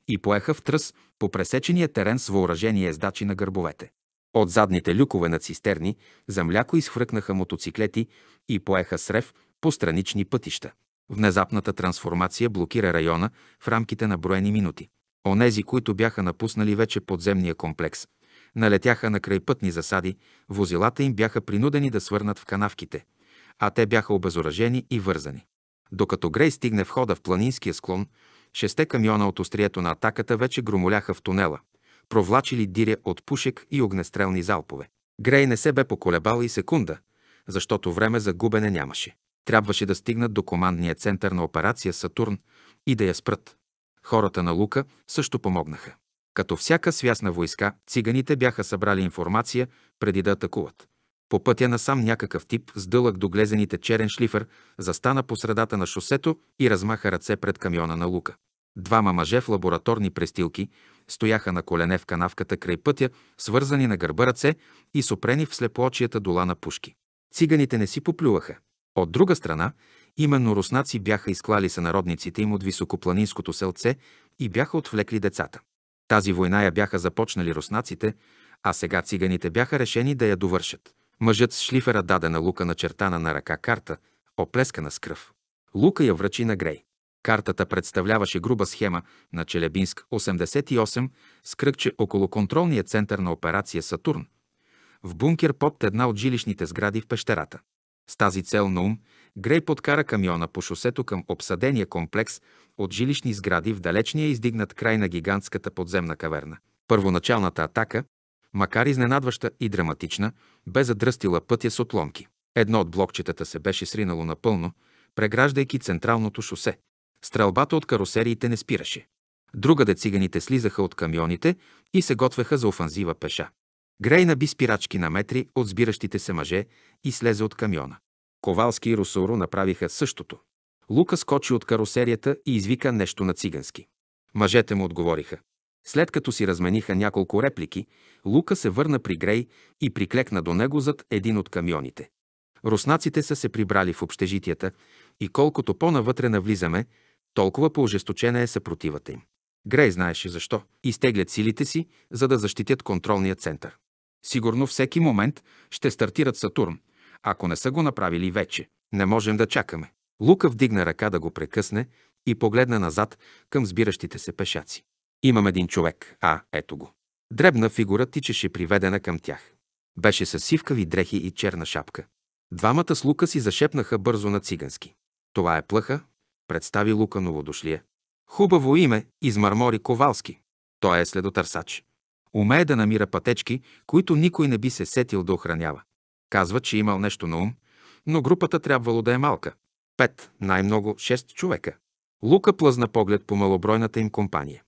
и поеха в тръс по пресечения терен с въоръжени ездачи на гърбовете. От задните люкове на цистерни за мляко изхвъркнаха мотоциклети и поеха срев по странични пътища. Внезапната трансформация блокира района в рамките на броени минути. Онези, които бяха напуснали вече подземния комплекс, налетяха на крайпътни засади, возилата им бяха принудени да свърнат в канавките, а те бяха обезоръжени и вързани. Докато Грей стигне входа в планинския склон, шесте камиона от острието на атаката вече громоляха в тунела, провлачили диря от пушек и огнестрелни залпове. Грей не се бе поколебал и секунда, защото време за губене нямаше. Трябваше да стигнат до командния център на операция Сатурн и да я спрат. Хората на Лука също помогнаха. Като всяка свясна войска, циганите бяха събрали информация преди да атакуват. По пътя насам някакъв тип с дълъг до глезените черен шлифър, застана по средата на шосето и размаха ръце пред камиона на Лука. Двама мъже в лабораторни престилки стояха на колене в канавката край пътя, свързани на гърба ръце и сопрени в слепоочията дола на пушки. Циганите не си поплюваха. От друга страна, именно руснаци бяха изклали сънародниците им от високопланинското селце и бяха отвлекли децата. Тази война я бяха започнали руснаците, а сега циганите бяха решени да я довършат. Мъжът с шлифера даде на Лука начертана на ръка карта, оплескана с кръв. Лука я връчи на Грей. Картата представляваше груба схема на Челебинск 88 с кръгче около контролния център на операция Сатурн, в бункер под една от жилищните сгради в пещерата. С тази цел на ум, Грей подкара камиона по шосето към обсадения комплекс от жилищни сгради в далечния издигнат край на гигантската подземна каверна. Първоначалната атака, макар изненадваща и драматична, бе задръстила пътя с отломки. Едно от блокчетата се беше сринало напълно, преграждайки централното шосе. Стрелбата от карусериите не спираше. Другаде циганите слизаха от камионите и се готвеха за офанзива пеша. Грей наби спирачки на метри от сбиращите се мъже и слезе от камиона. Ковалски и Русоро направиха същото. Лука скочи от карусерията и извика нещо на цигански. Мъжете му отговориха. След като си размениха няколко реплики, Лука се върна при Грей и приклекна до него зад един от камионите. Руснаците са се прибрали в общежитията и колкото по-навътре навлизаме, толкова по-ожесточена е съпротивата им. Грей знаеше защо. Изтеглят силите си, за да защитят контролния център. Сигурно всеки момент ще стартират Сатурн, ако не са го направили вече. Не можем да чакаме. Лука вдигна ръка да го прекъсне и погледна назад към сбиращите се пешаци. Имам един човек, а, ето го. Дребна фигура тичеше приведена към тях. Беше с сивкави дрехи и черна шапка. Двамата с Лука си зашепнаха бързо на цигански. Това е плъха, представи Лука новодошлия. Хубаво име, измърмори Ковалски. Той е следотърсач. Умее да намира пътечки, които никой не би се сетил да охранява. Казва, че имал нещо на ум, но групата трябвало да е малка. Пет, най-много шест човека. Лука плъзна поглед по малобройната им компания.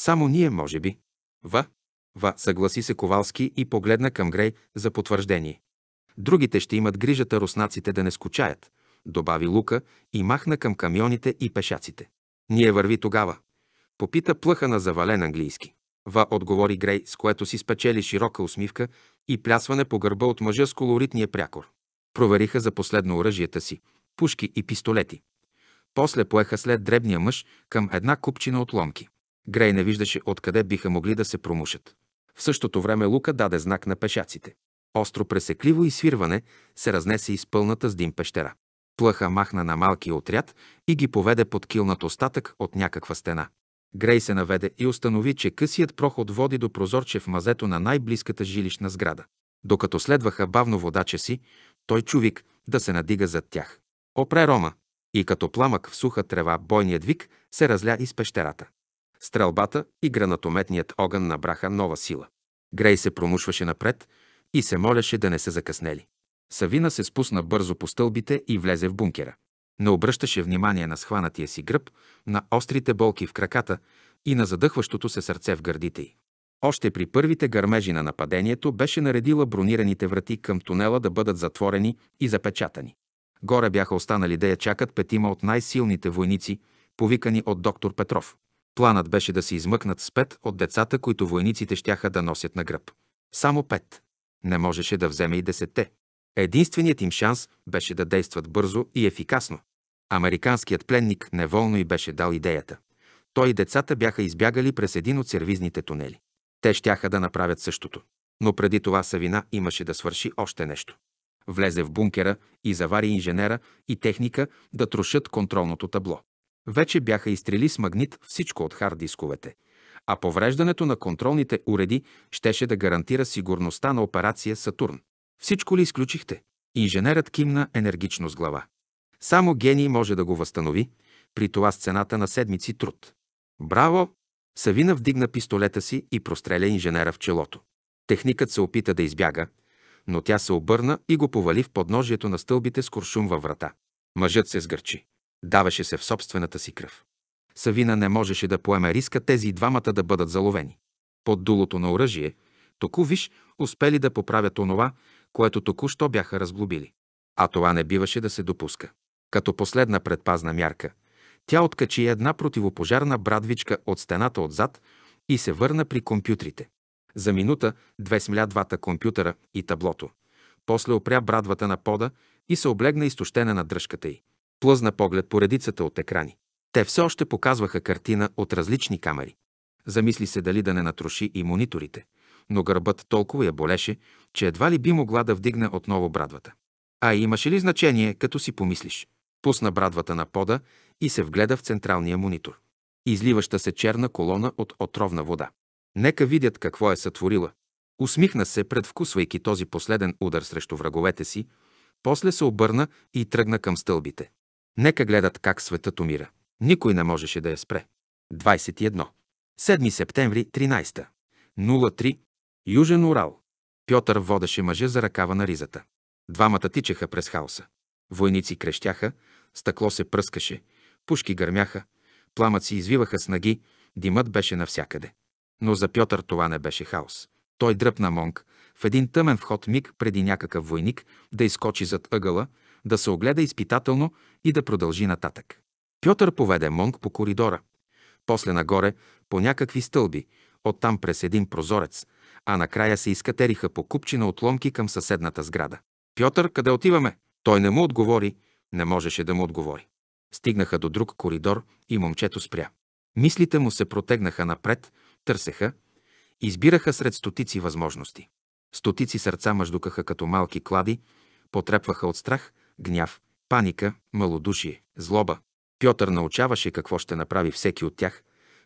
Само ние, може би. Ва, Ва, Съгласи се Ковалски и погледна към Грей за потвърждение. Другите ще имат грижата руснаците да не скучаят, добави Лука и махна към камионите и пешаците. Ние върви тогава. Попита плъха на завален английски. Ва отговори Грей, с което си спечели широка усмивка и плясване по гърба от мъжа с колоритния прякор. Провериха за последно оръжията си – пушки и пистолети. После поеха след дребния мъж към една купчина отломки. Грей не виждаше откъде биха могли да се промушат. В същото време Лука даде знак на пешаците. Остро пресекливо и свирване се разнесе из пълната с дим пещера. Плъха махна на малкия отряд и ги поведе под килнат остатък от някаква стена. Грей се наведе и установи, че късият проход води до прозорче в мазето на най-близката жилищна сграда. Докато следваха бавно водача си, той чувик да се надига зад тях. Опре Рома! И като пламък в суха трева бойният вик се разля из пещерата. Стрелбата и гранатометният огън набраха нова сила. Грей се промушваше напред и се молеше да не се закъснели. Савина се спусна бързо по стълбите и влезе в бункера. Не обръщаше внимание на схванатия си гръб, на острите болки в краката и на задъхващото се сърце в гърдите й. Още при първите гърмежи на нападението беше наредила бронираните врати към тунела да бъдат затворени и запечатани. Горе бяха останали да я чакат петима от най-силните войници, повикани от доктор Петров. Планът беше да се измъкнат с пет от децата, които войниците щяха да носят на гръб. Само пет. Не можеше да вземе и десетте. Единственият им шанс беше да действат бързо и ефикасно. Американският пленник неволно й беше дал идеята. Той и децата бяха избягали през един от сервизните тунели. Те щяха да направят същото. Но преди това Савина имаше да свърши още нещо. Влезе в бункера и завари инженера и техника да трошат контролното табло. Вече бяха изстрели с магнит всичко от хард дисковете, а повреждането на контролните уреди щеше да гарантира сигурността на операция Сатурн. Всичко ли изключихте? Инженерът кимна енергично с глава. Само гений може да го възстанови, при това сцената на седмици труд. Браво! Савина вдигна пистолета си и простреля инженера в челото. Техникът се опита да избяга, но тя се обърна и го повали в подножието на стълбите с куршум във врата. Мъжът се сгърчи. Даваше се в собствената си кръв. Савина не можеше да поеме риска тези двамата да бъдат заловени. Под дулото на оръжие, току виж, успели да поправят онова, което току-що бяха разглобили. А това не биваше да се допуска. Като последна предпазна мярка, тя откачи една противопожарна брадвичка от стената отзад и се върна при компютрите. За минута две смля двата компютъра и таблото. После опря брадвата на пода и се облегна изтощена на дръжката й. Плъзна поглед по редицата от екрани. Те все още показваха картина от различни камери. Замисли се дали да не натруши и мониторите, но гърбът толкова я болеше, че едва ли би могла да вдигне отново брадвата. А имаше ли значение, като си помислиш? Пусна брадвата на пода и се вгледа в централния монитор. Изливаща се черна колона от отровна вода. Нека видят какво е сътворила. Усмихна се, предвкусвайки този последен удар срещу враговете си, после се обърна и тръгна към стълбите. Нека гледат как светът умира. Никой не можеше да я спре. 21. 7 септември 13. 03. Южен Урал. Пьотър водеше мъжа за ръкава на ризата. Двамата тичаха през хаоса. Войници крещяха, стъкло се пръскаше, пушки гърмяха, пламъци извиваха с ноги, димът беше навсякъде. Но за Пьотър това не беше хаос. Той дръпна Монг в един тъмен вход миг преди някакъв войник да изкочи зад ъгъла, да се огледа изпитателно и да продължи нататък. Пьотър поведе Монг по коридора, после нагоре по някакви стълби, оттам през един прозорец, а накрая се изкатериха по купчина отломки към съседната сграда. Пьотър, къде отиваме? Той не му отговори, не можеше да му отговори. Стигнаха до друг коридор и момчето спря. Мислите му се протегнаха напред, търсеха, избираха сред стотици възможности. Стотици сърца мъждукаха като малки клади, потрепваха от страх, гняв, паника, малодушие, злоба. Пьотър научаваше какво ще направи всеки от тях,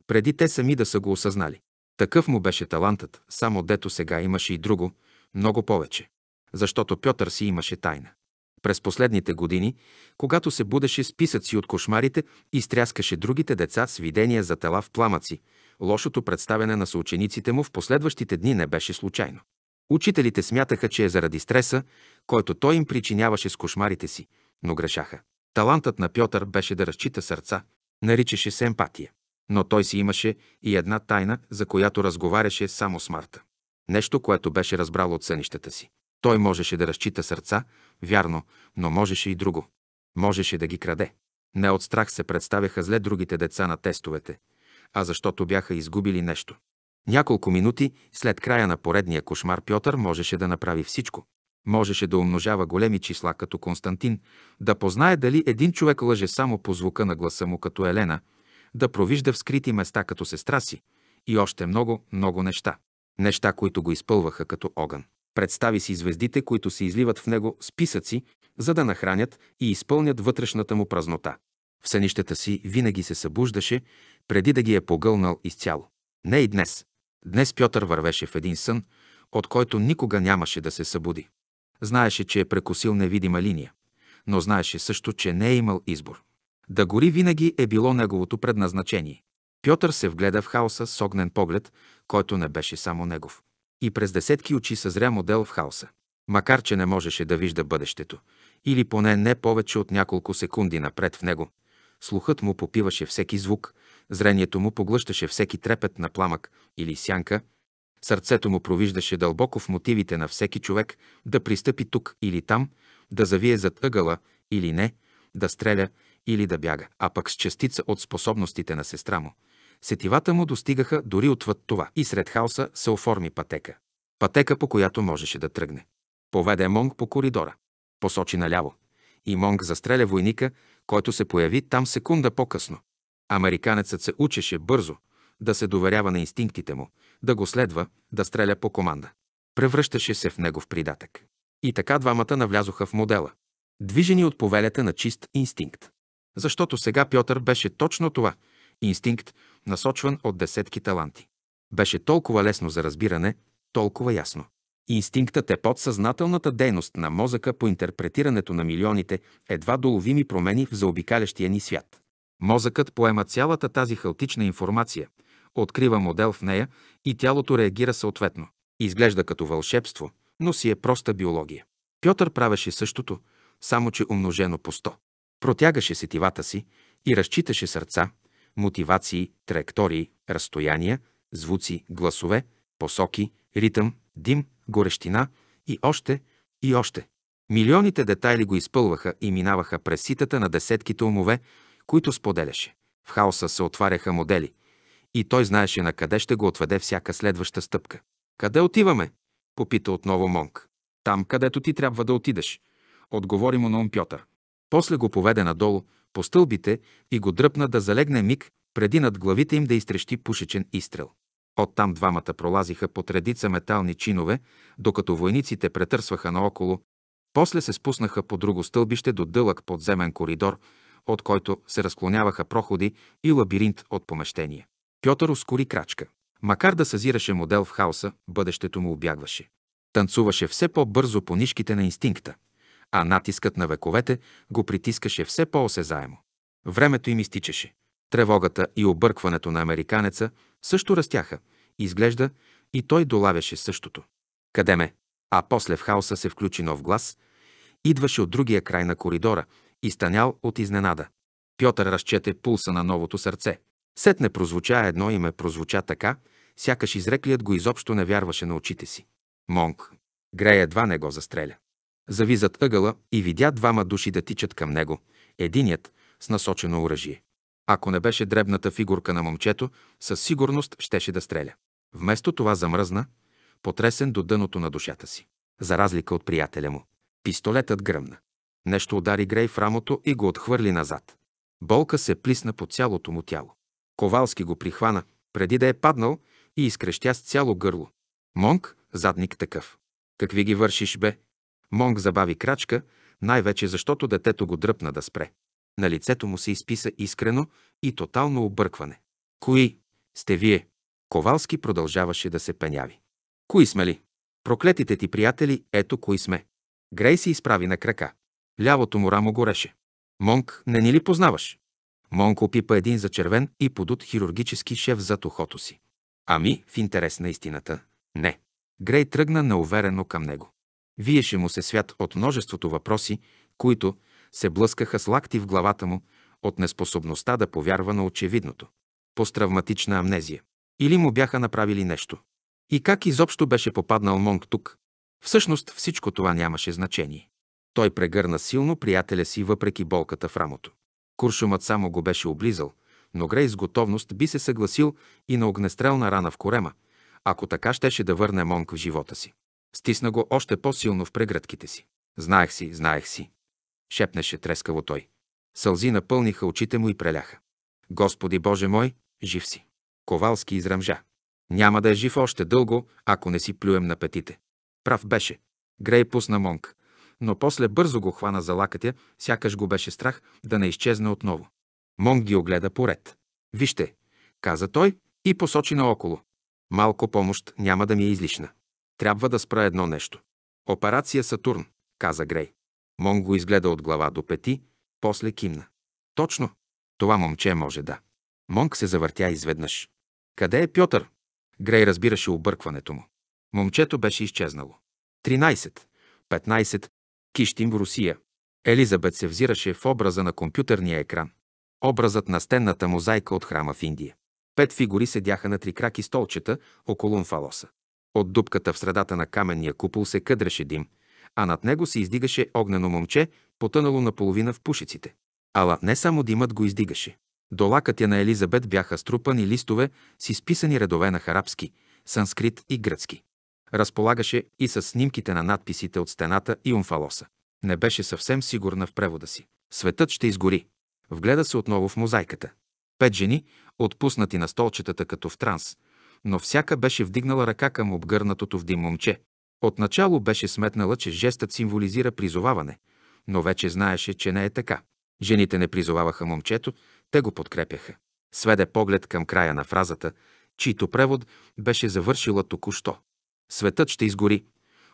преди те сами да са го осъзнали. Такъв му беше талантът, само дето сега имаше и друго, много повече. Защото Пьотър си имаше тайна. През последните години, когато се будеше списъци от кошмарите, изтряскаше другите деца с видения за тела в пламъци. Лошото представяне на съучениците му в последващите дни не беше случайно. Учителите смятаха, че е заради стреса, който той им причиняваше с кошмарите си, но грешаха. Талантът на Пьотър беше да разчита сърца, наричаше се емпатия. Но той си имаше и една тайна, за която разговаряше само с Марта. Нещо, което беше разбрал от сънищата си. Той можеше да разчита сърца, вярно, но можеше и друго. Можеше да ги краде. Не от страх се представяха зле другите деца на тестовете, а защото бяха изгубили нещо. Няколко минути след края на поредния кошмар Пьотър можеше да направи всичко. Можеше да умножава големи числа като Константин, да познае дали един човек лъже само по звука на гласа му като Елена, да провижда в скрити места като сестра си и още много, много неща. Неща, които го изпълваха като огън. Представи си звездите, които се изливат в него списъци, за да нахранят и изпълнят вътрешната му празнота. В сънищата си винаги се събуждаше, преди да ги е погълнал изцяло. Не и днес. Днес Пьотър вървеше в един сън, от който никога нямаше да се събуди. Знаеше, че е прекусил невидима линия, но знаеше също, че не е имал избор. Да гори винаги е било неговото предназначение. Пьотър се вгледа в хаоса с огнен поглед, който не беше само негов. И през десетки очи съзря модел в хаоса. Макар, че не можеше да вижда бъдещето, или поне не повече от няколко секунди напред в него, слухът му попиваше всеки звук, Зрението му поглъщаше всеки трепет на пламък или сянка, сърцето му провиждаше дълбоко в мотивите на всеки човек да пристъпи тук или там, да завие зад ъгъла или не, да стреля или да бяга. А пък с частица от способностите на сестра му, сетивата му достигаха дори отвъд това и сред хаоса се оформи пътека. Пътека, по която можеше да тръгне. Поведе Монг по коридора. Посочи наляво. И Монг застреля войника, който се появи там секунда по-късно. Американецът се учеше бързо, да се доверява на инстинктите му, да го следва, да стреля по команда. Превръщаше се в негов придатък. И така двамата навлязоха в модела, движени от повелята на чист инстинкт. Защото сега Пьотър беше точно това – инстинкт, насочван от десетки таланти. Беше толкова лесно за разбиране, толкова ясно. Инстинктът е подсъзнателната дейност на мозъка по интерпретирането на милионите едва доловими промени в заобикалящия ни свят. Мозъкът поема цялата тази хаотична информация, открива модел в нея и тялото реагира съответно. Изглежда като вълшебство, но си е проста биология. Пьотър правеше същото, само че умножено по 100. Протягаше сетивата си и разчиташе сърца, мотивации, траектории, разстояния, звуци, гласове, посоки, ритъм, дим, горещина и още, и още. Милионите детайли го изпълваха и минаваха през ситата на десетките умове, които споделяше. В хаоса се отваряха модели и той знаеше на къде ще го отведе всяка следваща стъпка. Къде отиваме? попита отново Монг. Там, където ти трябва да отидеш, отговори му на ум Пьотър. После го поведе надолу, по стълбите и го дръпна да залегне миг, преди над главите им да изтрещи пушечен изстрел. Оттам двамата пролазиха под редица метални чинове, докато войниците претърсваха наоколо, после се спуснаха по друго стълбище до дълъг подземен коридор, от който се разклоняваха проходи и лабиринт от помещения. Пьотър ускори крачка. Макар да съзираше модел в хаоса, бъдещето му обягваше. Танцуваше все по-бързо по нишките на инстинкта, а натискът на вековете го притискаше все по-осезаемо. Времето им изтичаше. Тревогата и объркването на американеца също растяха, изглежда, и той долавяше същото. Къде ме? А после в хаоса се включи нов глас. Идваше от другия край на коридора, станял от изненада. Пьотър разчете пулса на новото сърце. Сетне прозвуча едно име, прозвуча така, сякаш изреклият го изобщо не вярваше на очите си. Монг. Грей едва не го застреля. Завизат ъгъла и видя двама души да тичат към него, единият с насочено оръжие. Ако не беше дребната фигурка на момчето, със сигурност щеше да стреля. Вместо това замръзна, потресен до дъното на душата си. За разлика от приятеля му. Пистолетът гръмна. Нещо удари Грей в рамото и го отхвърли назад. Болка се плисна по цялото му тяло. Ковалски го прихвана, преди да е паднал, и изкрещя с цяло гърло. Монг задник такъв. Какви ги вършиш, бе? Монг забави крачка, най-вече защото детето го дръпна да спре. На лицето му се изписа искрено и тотално объркване. Кои сте вие? Ковалски продължаваше да се пеняви. Кои сме ли? Проклетите ти приятели, ето кои сме. Грей се изправи на крака. Лявото му рамо гореше. Монк, не ни ли познаваш? Монк опипа един зачервен и подут хирургически шеф зад ухото си. Ами, в интерес на истината, не. Грей тръгна неуверено към него. Виеше му се свят от множеството въпроси, които се блъскаха с лакти в главата му от неспособността да повярва на очевидното. Посттравматична амнезия. Или му бяха направили нещо. И как изобщо беше попаднал Монг тук? Всъщност всичко това нямаше значение. Той прегърна силно приятеля си въпреки болката в рамото. Куршумът само го беше облизал, но Грей с готовност би се съгласил и на огнестрелна рана в корема, ако така щеше да върне Монк в живота си. Стисна го още по-силно в прегръдките си. Знаех си, знаех си, шепнеше трескаво той. Сълзи напълниха очите му и преляха. Господи Боже мой, жив си. Ковалски израмжа. Няма да е жив още дълго, ако не си плюем на петите. Прав беше. Грей пусна Монк, но после бързо го хвана за лакътя, сякаш го беше страх да не изчезне отново. Монг ги огледа поред. «Вижте», каза той и посочи наоколо. «Малко помощ няма да ми е излишна. Трябва да спра едно нещо. Операция Сатурн», каза Грей. Мон го изгледа от глава до пети, после кимна. «Точно. Това момче може да». Монг се завъртя изведнъж. «Къде е Пьотър?» Грей разбираше объркването му. Момчето беше изчезнало. 13, 15, Кищим, Русия. Елизабет се взираше в образа на компютърния екран. Образът на стенната мозайка от храма в Индия. Пет фигури седяха на три краки столчета около фалоса. От дупката в средата на каменния купол се къдреше дим, а над него се издигаше огнено момче, потънало наполовина в пушиците. Ала не само димът го издигаше. До лакътя на Елизабет бяха струпани листове с изписани редове на харабски, санскрит и гръцки. Разполагаше и с снимките на надписите от стената и умфалоса. Не беше съвсем сигурна в превода си. Светът ще изгори. Вгледа се отново в мозайката. Пет жени, отпуснати на столчетата като в транс, но всяка беше вдигнала ръка към обгърнатото в дим момче. Отначало беше сметнала, че жестът символизира призоваване, но вече знаеше, че не е така. Жените не призоваваха момчето, те го подкрепяха. Сведе поглед към края на фразата, чийто превод беше завършила току-що. Светът ще изгори,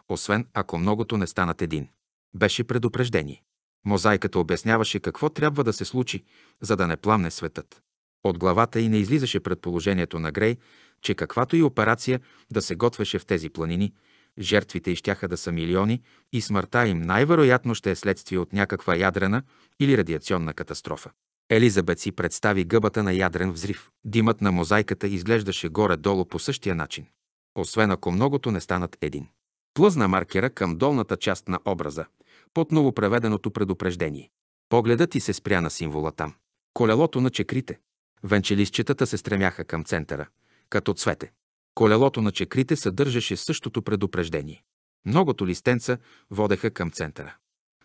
освен ако многото не станат един. Беше предупреждение. Мозайката обясняваше какво трябва да се случи, за да не пламне светът. От главата й не излизаше предположението на Грей, че каквато и операция да се готвеше в тези планини, жертвите щяха да са милиони и смъртта им най-вероятно ще е следствие от някаква ядрена или радиационна катастрофа. Елизабет си представи гъбата на ядрен взрив. Димът на мозайката изглеждаше горе-долу по същия начин освен ако многото не станат един. Плъзна маркера към долната част на образа, под новопреведеното предупреждение. Погледът ти се спря на символа там. Колелото на чекрите. Венчелисчетата се стремяха към центъра, като цвете. Колелото на чекрите съдържаше същото предупреждение. Многото листенца водеха към центъра.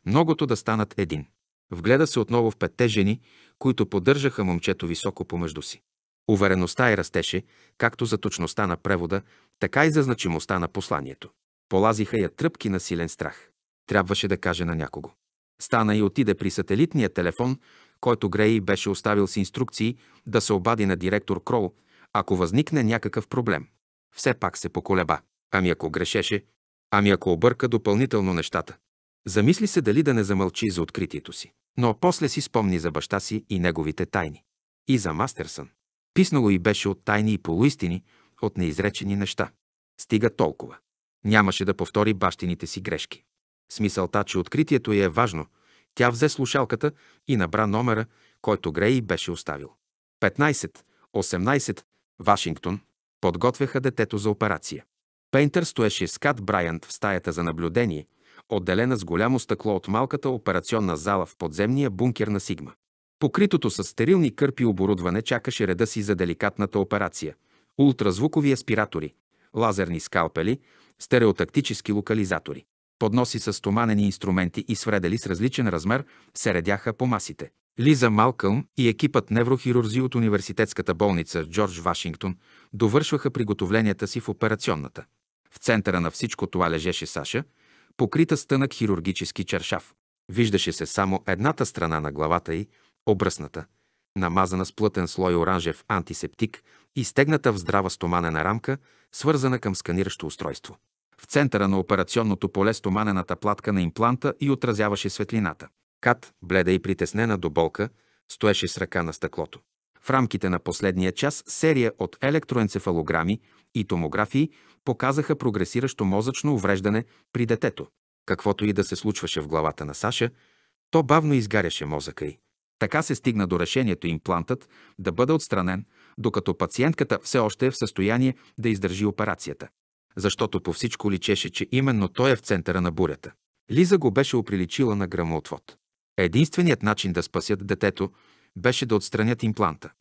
Многото да станат един. Вгледа се отново в петте жени, които поддържаха момчето високо помежду си. Увереността й растеше, както за точността на превода, така и за значимостта на посланието. Полазиха я тръпки на силен страх. Трябваше да каже на някого. Стана и отиде при сателитния телефон, който Грей беше оставил с инструкции да се обади на директор Кроу, ако възникне някакъв проблем. Все пак се поколеба. Ами ако грешеше, ами ако обърка допълнително нещата. Замисли се дали да не замълчи за откритието си. Но после си спомни за баща си и неговите тайни. И за Мастерсън. Писнало и беше от тайни и полуистини, от неизречени неща. Стига толкова. Нямаше да повтори бащините си грешки. Смисълта, че откритието й е важно, тя взе слушалката и набра номера, който Грей беше оставил. 15, 18, Вашингтон, подготвяха детето за операция. Пейнтър стоеше с Кат Брайант в стаята за наблюдение, отделена с голямо стъкло от малката операционна зала в подземния бункер на Сигма. Покритото с стерилни кърпи оборудване чакаше реда си за деликатната операция. Ултразвукови аспиратори, лазерни скалпели, стереотактически локализатори. Подноси с стоманени инструменти и свредели с различен размер се редяха по масите. Лиза Малкълм и екипът неврохирурзи от университетската болница Джордж Вашингтон довършваха приготовленията си в операционната. В центъра на всичко това лежеше Саша, покрита стънък хирургически чершав. Виждаше се само едната страна на главата й, обръсната, намазана с плътен слой оранжев антисептик и стегната в здрава стоманена рамка, свързана към сканиращо устройство. В центъра на операционното поле стоманената платка на импланта и отразяваше светлината. Кат, бледа и притеснена до болка, стоеше с ръка на стъклото. В рамките на последния час серия от електроенцефалограми и томографии показаха прогресиращо мозъчно увреждане при детето. Каквото и да се случваше в главата на Саша, то бавно изгаряше мозъка й. Така се стигна до решението имплантът да бъде отстранен, докато пациентката все още е в състояние да издържи операцията. Защото по всичко личеше, че именно той е в центъра на бурята. Лиза го беше оприличила на грамоотвод. Единственият начин да спасят детето беше да отстранят импланта.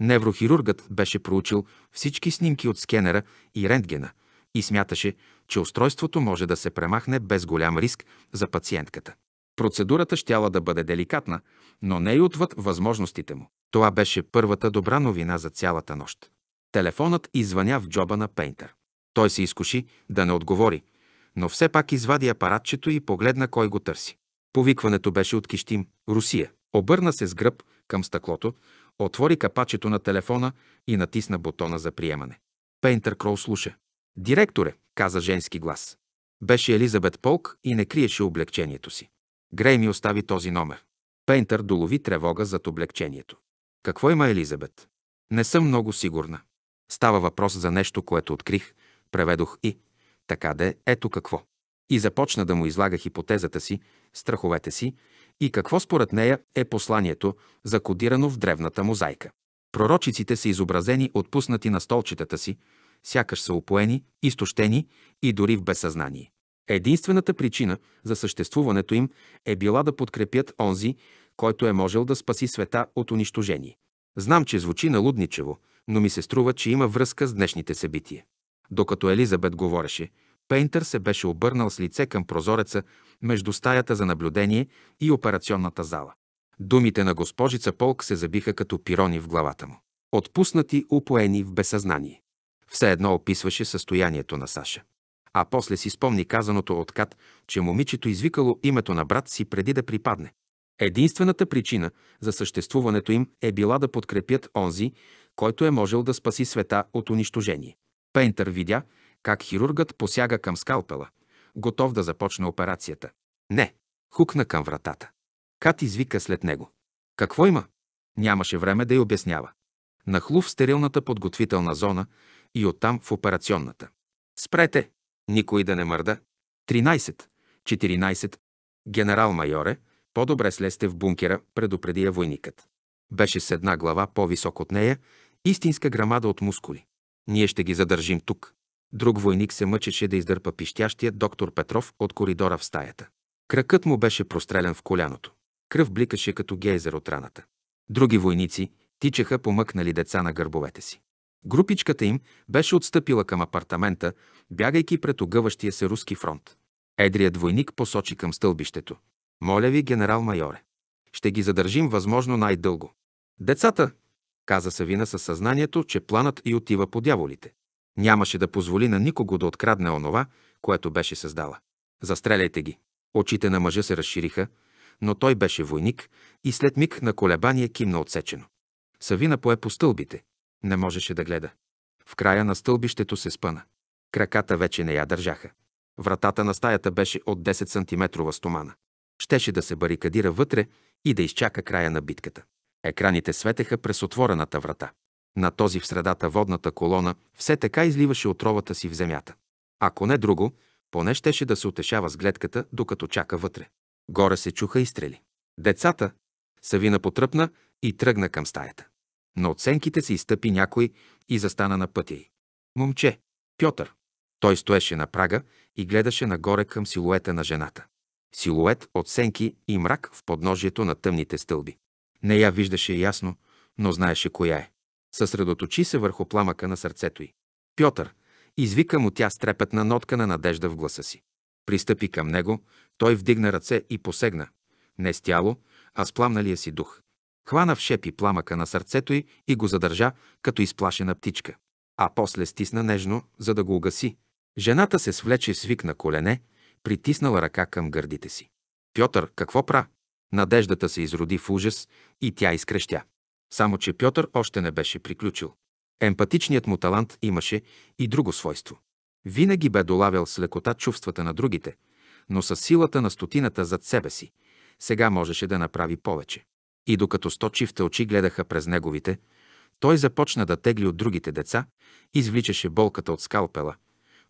Неврохирургът беше проучил всички снимки от скенера и рентгена и смяташе, че устройството може да се премахне без голям риск за пациентката. Процедурата щяла да бъде деликатна, но не и отвъд възможностите му. Това беше първата добра новина за цялата нощ. Телефонът извъня в джоба на Пейнтър. Той се изкуши да не отговори, но все пак извади апаратчето и погледна кой го търси. Повикването беше от кищим. Русия. Обърна се с гръб към стъклото, отвори капачето на телефона и натисна бутона за приемане. Пейнтър Кроу слуша. Директоре, каза женски глас. Беше Елизабет Полк и не криеше облегчението си. Грей ми остави този номер. Пейнтър долови тревога зад облегчението. Какво има Елизабет? Не съм много сигурна. Става въпрос за нещо, което открих, преведох и така де, ето какво. И започна да му излага хипотезата си, страховете си и какво според нея е посланието, закодирано в древната мозайка. Пророчиците са изобразени, отпуснати на столчетата си, сякаш са опоени, изтощени и дори в безсъзнание. Единствената причина за съществуването им е била да подкрепят онзи, който е можел да спаси света от унищожение. Знам, че звучи налудничево, но ми се струва, че има връзка с днешните събития. Докато Елизабет говореше, Пейнтър се беше обърнал с лице към прозореца между стаята за наблюдение и операционната зала. Думите на госпожица Полк се забиха като пирони в главата му. Отпуснати, упоени в безсъзнание. Все едно описваше състоянието на Саша а после си спомни казаното от Кат, че момичето извикало името на брат си преди да припадне. Единствената причина за съществуването им е била да подкрепят онзи, който е можел да спаси света от унищожение. Пейнтър видя как хирургът посяга към скалпела, готов да започне операцията. Не, хукна към вратата. Кат извика след него. Какво има? Нямаше време да й обяснява. Нахлу в стерилната подготвителна зона и оттам в операционната. Спрете! Никой да не мърда. 13. 14. Генерал-майоре, по-добре слезте в бункера, предупреди я войникът. Беше с една глава по-висок от нея, истинска грамада от мускули. Ние ще ги задържим тук. Друг войник се мъчеше да издърпа пищящия доктор Петров от коридора в стаята. Кракът му беше прострелен в коляното. Кръв бликаше като гейзер от раната. Други войници тичаха помъкнали деца на гърбовете си. Групичката им беше отстъпила към апартамента, бягайки пред огъващия се руски фронт. Едрият двойник посочи към стълбището. Моля ви, генерал-майоре, ще ги задържим възможно най-дълго. Децата, каза Савина със съзнанието, че планът и отива по дяволите. Нямаше да позволи на никого да открадне онова, което беше създала. Застреляйте ги. Очите на мъжа се разшириха, но той беше войник и след миг на колебание кимна отсечено. Савина пое по стълбите. Не можеше да гледа. В края на стълбището се спъна. Краката вече не я държаха. Вратата на стаята беше от 10 см стомана. Щеше да се барикадира вътре и да изчака края на битката. Екраните светеха през отворената врата. На този в средата водната колона все така изливаше отровата си в земята. Ако не друго, поне щеше да се утешава с гледката, докато чака вътре. Горе се чуха изстрели. Децата! Савина потръпна и тръгна към стаята. На оценките се изтъпи някой и застана на пътя й. Момче, Пьотър. Той стоеше на прага и гледаше нагоре към силуета на жената. Силует от сенки и мрак в подножието на тъмните стълби. Не я виждаше ясно, но знаеше коя е. Съсредоточи се върху пламъка на сърцето й. Пьотър, извика му тя с трепетна нотка на надежда в гласа си. Пристъпи към него, той вдигна ръце и посегна. Не с тяло, а с пламналия си дух. Хвана в шепи пламъка на сърцето й и го задържа, като изплашена птичка. А после стисна нежно, за да го угаси. Жената се свлече с на колене, притиснала ръка към гърдите си. Пьотър, какво пра? Надеждата се изроди в ужас и тя изкрещя. Само, че Пьотър още не беше приключил. Емпатичният му талант имаше и друго свойство. Винаги бе долавял с лекота чувствата на другите, но с силата на стотината зад себе си. Сега можеше да направи повече. И докато сто чифта очи гледаха през неговите, той започна да тегли от другите деца, извличаше болката от скалпела,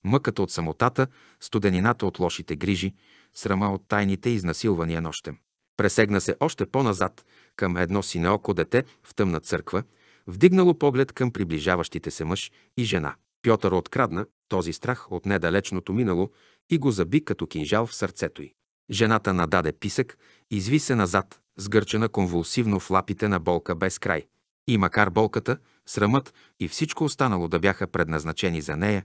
мъката от самотата, студенината от лошите грижи, срама от тайните изнасилвания нощем. Пресегна се още по-назад към едно синеоко дете в тъмна църква, вдигнало поглед към приближаващите се мъж и жена. Пьотър открадна този страх от недалечното минало и го заби като кинжал в сърцето й. Жената нададе писък, изви се назад, сгърчена конвулсивно в лапите на болка без край. И макар болката, срамът и всичко останало да бяха предназначени за нея,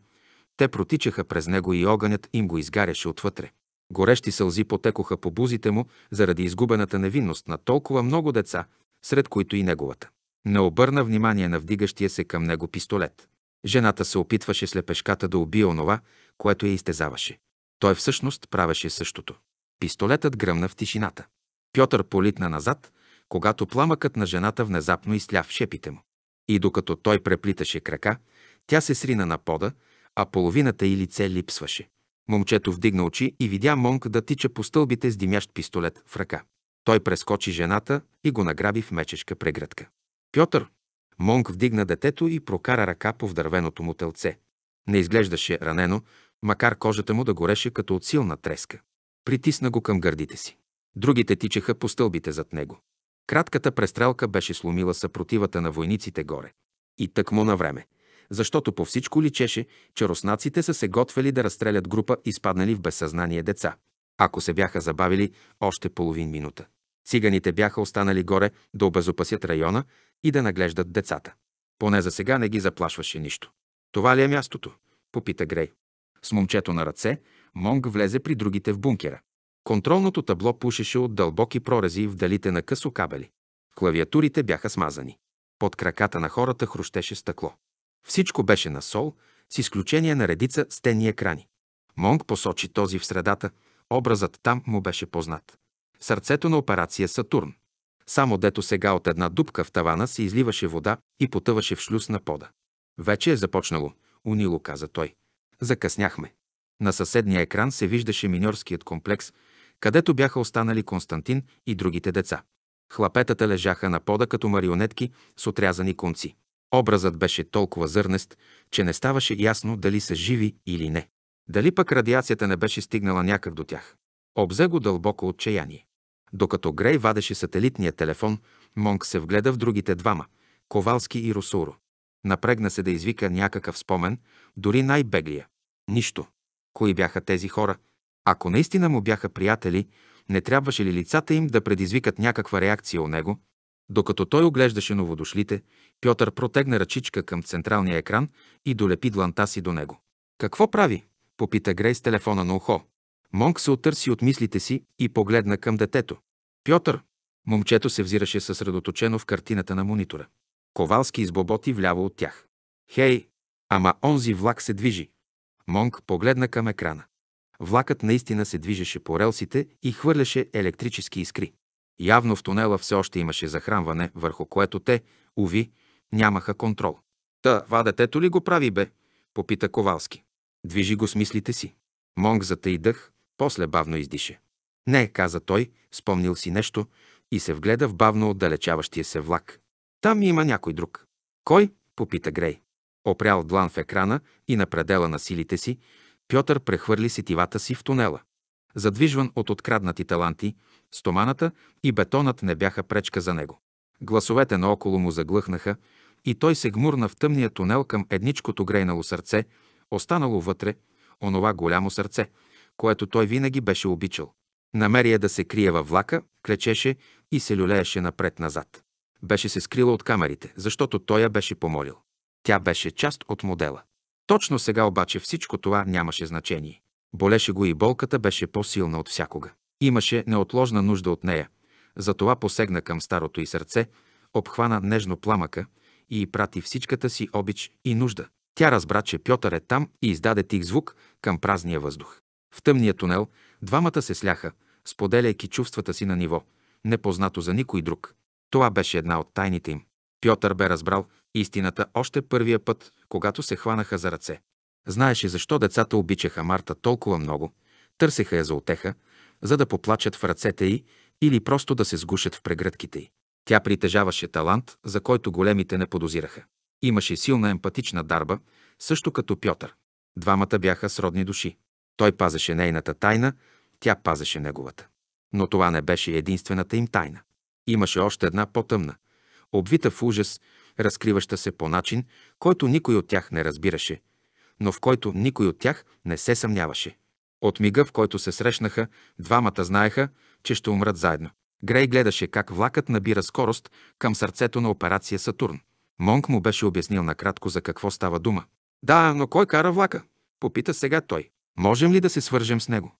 те протичаха през него и огънят им го изгаряше отвътре. Горещи сълзи потекоха по бузите му заради изгубената невинност на толкова много деца, сред които и неговата. Не обърна внимание на вдигащия се към него пистолет. Жената се опитваше слепешката да убие онова, което я изтезаваше. Той всъщност правеше същото. Пистолетът гръмна в тишината. Пьотър политна назад, когато пламъкът на жената внезапно изля в шепите му. И докато той преплиташе крака, тя се срина на пода, а половината и лице липсваше. Момчето вдигна очи и видя Монк да тича по стълбите с димящ пистолет в ръка. Той прескочи жената и го награби в мечешка прегръдка. Пьотър! Монк вдигна детето и прокара ръка по вдървеното му телце. Не изглеждаше ранено, макар кожата му да гореше като от силна треска. Притисна го към гърдите си. Другите тичаха по стълбите зад него. Кратката престрелка беше сломила съпротивата на войниците горе. И тъкмо на време, защото по всичко личеше, че руснаците са се готвели да разстрелят група изпаднали в безсъзнание деца, ако се бяха забавили още половин минута. Циганите бяха останали горе да обезопасят района и да наглеждат децата. Поне за сега не ги заплашваше нищо. Това ли е мястото? Попита Грей. С момчето на ръце Монг влезе при другите в бункера. Контролното табло пушеше от дълбоки прорези в далите на късо кабели. Клавиатурите бяха смазани. Под краката на хората хрущеше стъкло. Всичко беше на сол, с изключение на редица стени екрани. Монг посочи този в средата, образът там му беше познат. Сърцето на операция Сатурн. Само дето сега от една дупка в тавана се изливаше вода и потъваше в шлюз на пода. Вече е започнало, унило каза той. Закъсняхме. На съседния екран се виждаше миньорският комплекс, където бяха останали Константин и другите деца. Хлапетата лежаха на пода като марионетки с отрязани конци. Образът беше толкова зърнест, че не ставаше ясно дали са живи или не. Дали пък радиацията не беше стигнала някак до тях. Обзе го дълбоко отчаяние. Докато Грей вадеше сателитния телефон, Монг се вгледа в другите двама – Ковалски и Русуро. Напрегна се да извика някакъв спомен, дори най-беглия. Нищо кои бяха тези хора. Ако наистина му бяха приятели, не трябваше ли лицата им да предизвикат някаква реакция у него? Докато той оглеждаше новодошлите, Пьотър протегна ръчичка към централния екран и долепи дланта си до него. «Какво прави?» – попита Грей с телефона на ухо. Монк се отърси от мислите си и погледна към детето. «Пьотър!» Момчето се взираше съсредоточено в картината на монитора. Ковалски избоботи вляво от тях. «Хей! Ама онзи влак се движи!» Монг погледна към екрана. Влакът наистина се движеше по релсите и хвърляше електрически искри. Явно в тунела все още имаше захранване, върху което те, уви, нямаха контрол. Та, ва детето ли го прави бе? попита Ковалски. Движи го с мислите си. Монг затъй дъх, после бавно издише. Не, каза той, спомнил си нещо и се вгледа в бавно отдалечаващия се влак. Там има някой друг. Кой? попита Грей. Опрял длан в екрана и на предела на силите си, Пьотър прехвърли сетивата си в тунела. Задвижван от откраднати таланти, стоманата и бетонът не бяха пречка за него. Гласовете наоколо му заглъхнаха и той се гмурна в тъмния тунел към едничкото грейнало сърце, останало вътре, онова голямо сърце, което той винаги беше обичал. Намерия да се крие във влака, клечеше и се люлееше напред-назад. Беше се скрила от камерите, защото той я беше помолил. Тя беше част от модела. Точно сега обаче всичко това нямаше значение. Болеше го и болката беше по-силна от всякога. Имаше неотложна нужда от нея. Затова посегна към старото и сърце, обхвана нежно пламъка и прати всичката си обич и нужда. Тя разбра, че Пьотър е там и издаде тих звук към празния въздух. В тъмния тунел двамата се сляха, споделяйки чувствата си на ниво, непознато за никой друг. Това беше една от тайните им. Пьотър бе разбрал истината още първия път, когато се хванаха за ръце. Знаеше защо децата обичаха Марта толкова много, търсеха я за отеха, за да поплачат в ръцете й или просто да се сгушат в прегръдките й. Тя притежаваше талант, за който големите не подозираха. Имаше силна емпатична дарба, също като Пьотър. Двамата бяха сродни души. Той пазеше нейната тайна, тя пазеше неговата. Но това не беше единствената им тайна. Имаше още една по-тъмна, обвита в ужас, разкриваща се по начин, който никой от тях не разбираше, но в който никой от тях не се съмняваше. От мига, в който се срещнаха, двамата знаеха, че ще умрат заедно. Грей гледаше как влакът набира скорост към сърцето на операция Сатурн. Монк му беше обяснил накратко за какво става дума. Да, но кой кара влака? Попита сега той. Можем ли да се свържем с него?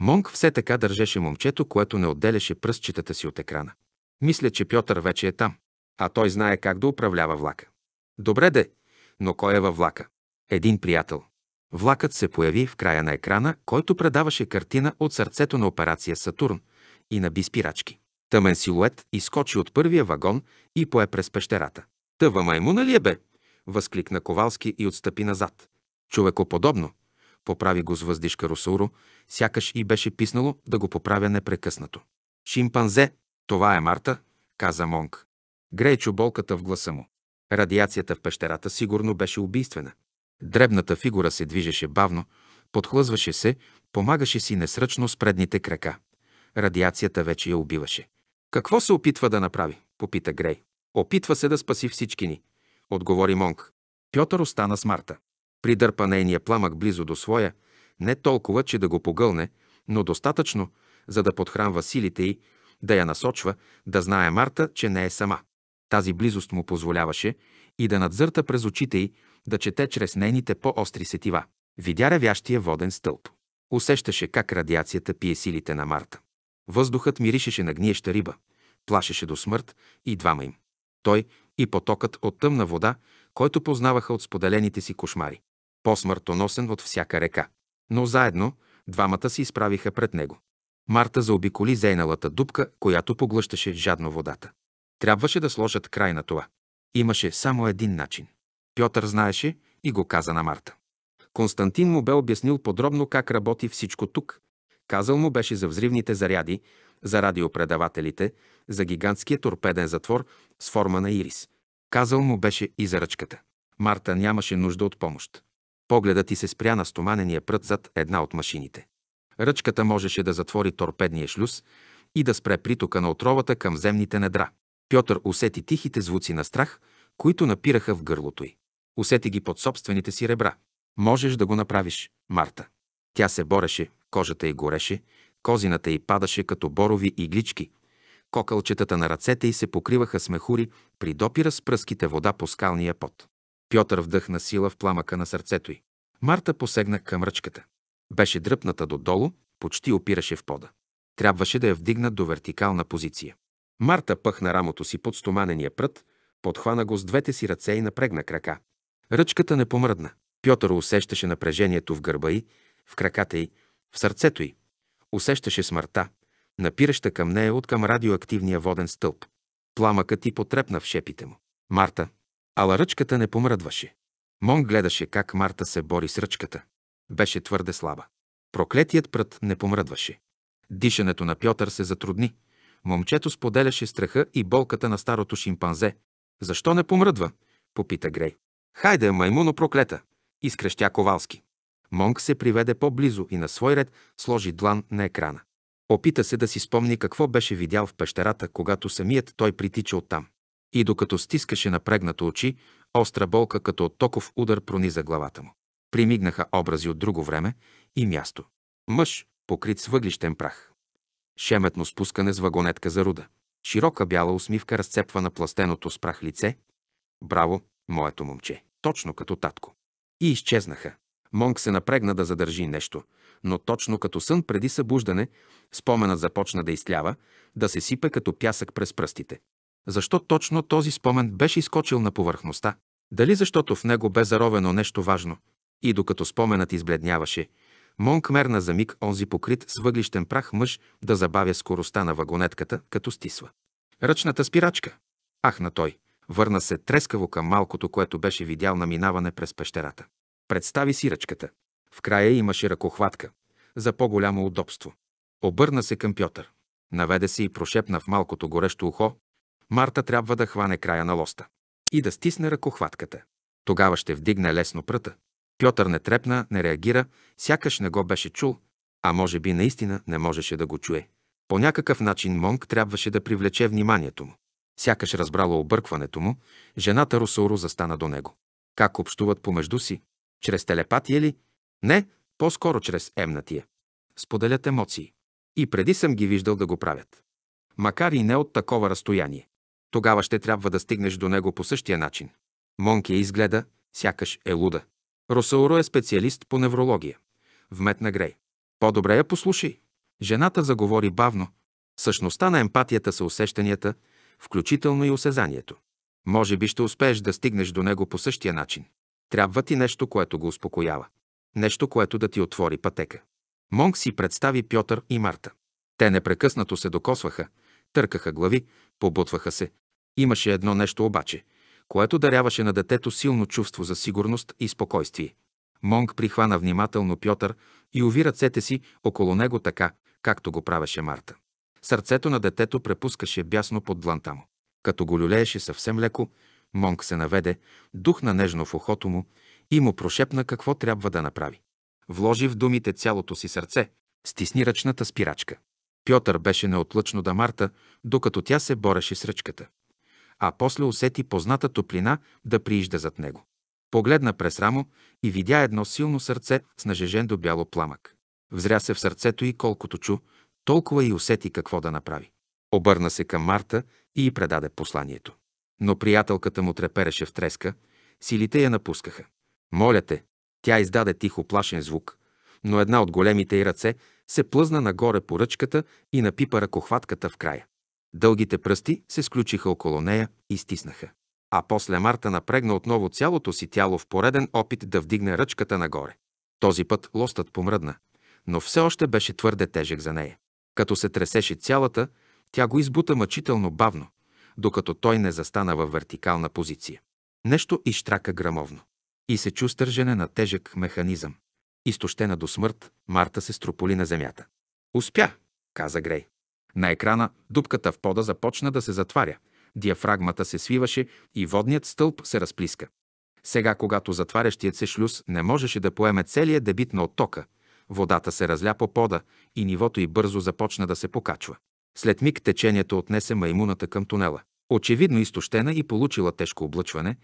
Монк все така държеше момчето, което не отделяше пръстчетата си от екрана. Мисля, че Пьотър вече е там а той знае как да управлява влака. Добре де, но кой е във влака? Един приятел. Влакът се появи в края на екрана, който предаваше картина от сърцето на операция Сатурн и на биспирачки. Тъмен силует изкочи от първия вагон и пое през пещерата. Тъва маймуна ли е бе? възкликна Ковалски и отстъпи назад. Човекоподобно, поправи го с въздишка Русуро, сякаш и беше писнало да го поправя непрекъснато. Шимпанзе, това е Марта, каза Монг чу болката в гласа му. Радиацията в пещерата сигурно беше убийствена. Дребната фигура се движеше бавно, подхлъзваше се, помагаше си несръчно с предните крака. Радиацията вече я убиваше. Какво се опитва да направи? попита Грей. Опитва се да спаси всички ни, отговори Монг. Пьотър остана с Марта. Придърпа нейния пламък близо до своя, не толкова, че да го погълне, но достатъчно, за да подхранва силите й, да я насочва, да знае Марта, че не е сама. Тази близост му позволяваше и да надзърта през очите й, да чете чрез нейните по-остри сетива. Видя ревящия воден стълб. Усещаше как радиацията пие силите на Марта. Въздухът миришеше на гниеща риба, плашеше до смърт и двама им. Той и потокът от тъмна вода, който познаваха от споделените си кошмари. По-смъртоносен от всяка река. Но заедно двамата се изправиха пред него. Марта заобиколи зейналата дупка, която поглъщаше жадно водата. Трябваше да сложат край на това. Имаше само един начин. Пьотър знаеше и го каза на Марта. Константин му бе обяснил подробно как работи всичко тук. Казал му беше за взривните заряди, за радиопредавателите, за гигантския торпеден затвор с форма на ирис. Казал му беше и за ръчката. Марта нямаше нужда от помощ. Погледът ти се спря на стоманения прът зад една от машините. Ръчката можеше да затвори торпедния шлюз и да спре притока на отровата към земните недра. Пьотър усети тихите звуци на страх, които напираха в гърлото й. Усети ги под собствените си ребра. Можеш да го направиш, Марта. Тя се бореше, кожата й гореше, козината й падаше като борови иглички. Кокълчетата на ръцете й се покриваха с мехури при допира с пръските вода по скалния пот. Пьотър вдъхна сила в пламъка на сърцето й. Марта посегна към ръчката. Беше дръпната додолу, почти опираше в пода. Трябваше да я вдигна до вертикална позиция. Марта пъхна рамото си под стоманения прът, подхвана го с двете си ръце и напрегна крака. Ръчката не помръдна. Пьотър усещаше напрежението в гърба й, в краката й, в сърцето й. Усещаше смъртта, напираща към нея от към радиоактивния воден стълб. Пламъкът и потрепна в шепите му. Марта. Ала ръчката не помръдваше. Мон гледаше как Марта се бори с ръчката. Беше твърде слаба. Проклетият прът не помръдваше. Дишането на Пьотър се затрудни – Момчето споделяше страха и болката на старото шимпанзе. Защо не помръдва? попита Грей. Хайде, маймуно проклета! изкрещя Ковалски. Монг се приведе по-близо и на свой ред сложи длан на екрана. Опита се да си спомни какво беше видял в пещерата, когато самият той притича оттам. И докато стискаше напрегнато очи, остра болка като от токов удар прониза главата му. Примигнаха образи от друго време и място. Мъж, покрит с въглищен прах шеметно спускане с вагонетка за руда. Широка бяла усмивка разцепва на пластеното с прах лице. Браво, моето момче, точно като татко. И изчезнаха. Монк се напрегна да задържи нещо, но точно като сън преди събуждане, споменът започна да изтлява, да се сипе като пясък през пръстите. Защо точно този спомен беше изкочил на повърхността? Дали защото в него бе заровено нещо важно? И докато споменът избледняваше, мерна за миг онзи покрит с въглищен прах мъж да забавя скоростта на вагонетката, като стисва. Ръчната спирачка. Ахна той. Върна се трескаво към малкото, което беше видял на минаване през пещерата. Представи си ръчката. В края имаше ръкохватка. За по-голямо удобство. Обърна се към Пьотър. Наведе се и прошепна в малкото горещо ухо. Марта трябва да хване края на лоста. И да стисне ръкохватката. Тогава ще вдигне лесно пръта. Пьотър не трепна, не реагира, сякаш не го беше чул, а може би наистина не можеше да го чуе. По някакъв начин Монг трябваше да привлече вниманието му. Сякаш разбрала объркването му, жената Русоро застана до него. Как общуват помежду си? Чрез телепатия ли? Не, по-скоро чрез емнатия. Споделят емоции. И преди съм ги виждал да го правят. Макар и не от такова разстояние. Тогава ще трябва да стигнеш до него по същия начин. я изгледа, сякаш е луда. Росауро е специалист по неврология. Вметна Грей. По-добре я послушай. Жената заговори бавно. Същността на емпатията са усещанията, включително и осезанието. Може би ще успееш да стигнеш до него по същия начин. Трябва ти нещо, което го успокоява. Нещо, което да ти отвори пътека. Монг си представи Пьотър и Марта. Те непрекъснато се докосваха, търкаха глави, побутваха се. Имаше едно нещо обаче, което даряваше на детето силно чувство за сигурност и спокойствие. Монг прихвана внимателно Пьотър и уви ръцете си около него така, както го правеше Марта. Сърцето на детето препускаше бясно под дланта му. Като го люлееше съвсем леко, Монг се наведе, духна нежно в ухото му и му прошепна какво трябва да направи. Вложи в думите цялото си сърце, стисни ръчната спирачка. Пьотър беше неотлъчно да Марта, докато тя се бореше с ръчката а после усети позната топлина да приижда зад него. Погледна през рамо и видя едно силно сърце с нажежен до бяло пламък. Взря се в сърцето и колкото чу, толкова и усети какво да направи. Обърна се към Марта и й предаде посланието. Но приятелката му трепереше в треска, силите я напускаха. Моля те! Тя издаде тихо плашен звук, но една от големите й ръце се плъзна нагоре по ръчката и напипа ръкохватката в края. Дългите пръсти се сключиха около нея и стиснаха. А после Марта напрегна отново цялото си тяло в пореден опит да вдигне ръчката нагоре. Този път лостът помръдна, но все още беше твърде тежък за нея. Като се тресеше цялата, тя го избута мъчително бавно, докато той не застана във вертикална позиция. Нещо изштрака грамовно. И се чу стържене на тежък механизъм. Изтощена до смърт, Марта се строполи на земята. «Успя!» каза Грей. На екрана дупката в пода започна да се затваря, диафрагмата се свиваше и водният стълб се разплиска. Сега, когато затварящият се шлюз не можеше да поеме целия дебит на оттока, водата се разля по пода и нивото й бързо започна да се покачва. След миг течението отнесе маймуната към тунела. Очевидно изтощена и получила тежко облъчване,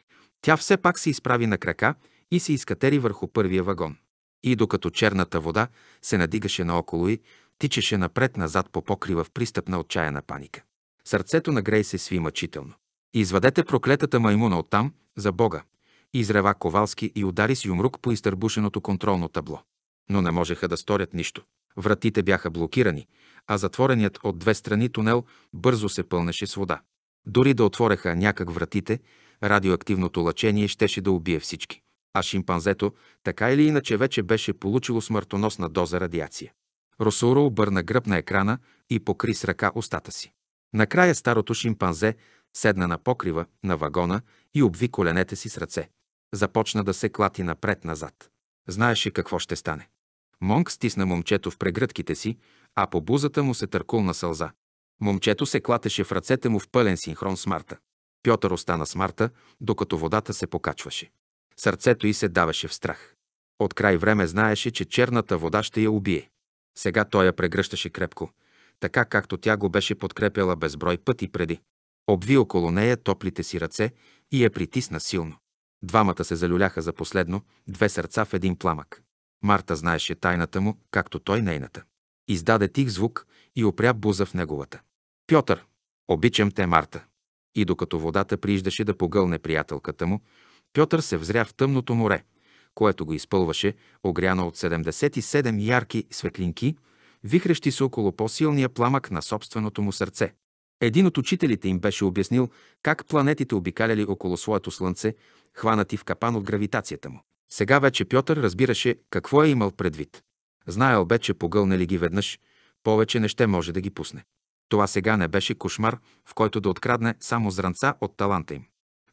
тя все пак се изправи на крака и се изкатери върху първия вагон. И докато черната вода се надигаше наоколо й, Тичеше напред-назад по покрива в пристъп на отчаяна паника. Сърцето на Грей се сви мъчително. Извадете проклетата маймуна оттам, за Бога! Изрева Ковалски и удари с юмрук по изтърбушеното контролно табло. Но не можеха да сторят нищо. Вратите бяха блокирани, а затвореният от две страни тунел бързо се пълнеше с вода. Дори да отвореха някак вратите, радиоактивното лъчение щеше да убие всички. А шимпанзето, така или иначе, вече беше получило смъртоносна доза радиация. Росоро обърна гръб на екрана и покри с ръка устата си. Накрая старото шимпанзе седна на покрива на вагона и обви коленете си с ръце. Започна да се клати напред-назад. Знаеше какво ще стане. Монг стисна момчето в прегръдките си, а по бузата му се търкулна сълза. Момчето се клатеше в ръцете му в пълен синхрон с Марта. Пьотър остана с Марта, докато водата се покачваше. Сърцето й се даваше в страх. От край време знаеше, че черната вода ще я убие. Сега той я прегръщаше крепко, така както тя го беше подкрепяла безброй пъти преди. Обви около нея топлите си ръце и я притисна силно. Двамата се залюляха за последно, две сърца в един пламък. Марта знаеше тайната му, както той нейната. Издаде тих звук и опря буза в неговата. Пьотър, обичам те, Марта. И докато водата прииждаше да погълне приятелката му, Пьотър се взря в тъмното море, което го изпълваше, огряно от 77 ярки светлинки, вихрещи се около по-силния пламък на собственото му сърце. Един от учителите им беше обяснил как планетите обикаляли около своето Слънце, хванати в капан от гравитацията му. Сега вече Пьотър разбираше какво е имал предвид. Знаел бе, че погълнали ги веднъж, повече не ще може да ги пусне. Това сега не беше кошмар, в който да открадне само зранца от таланта им.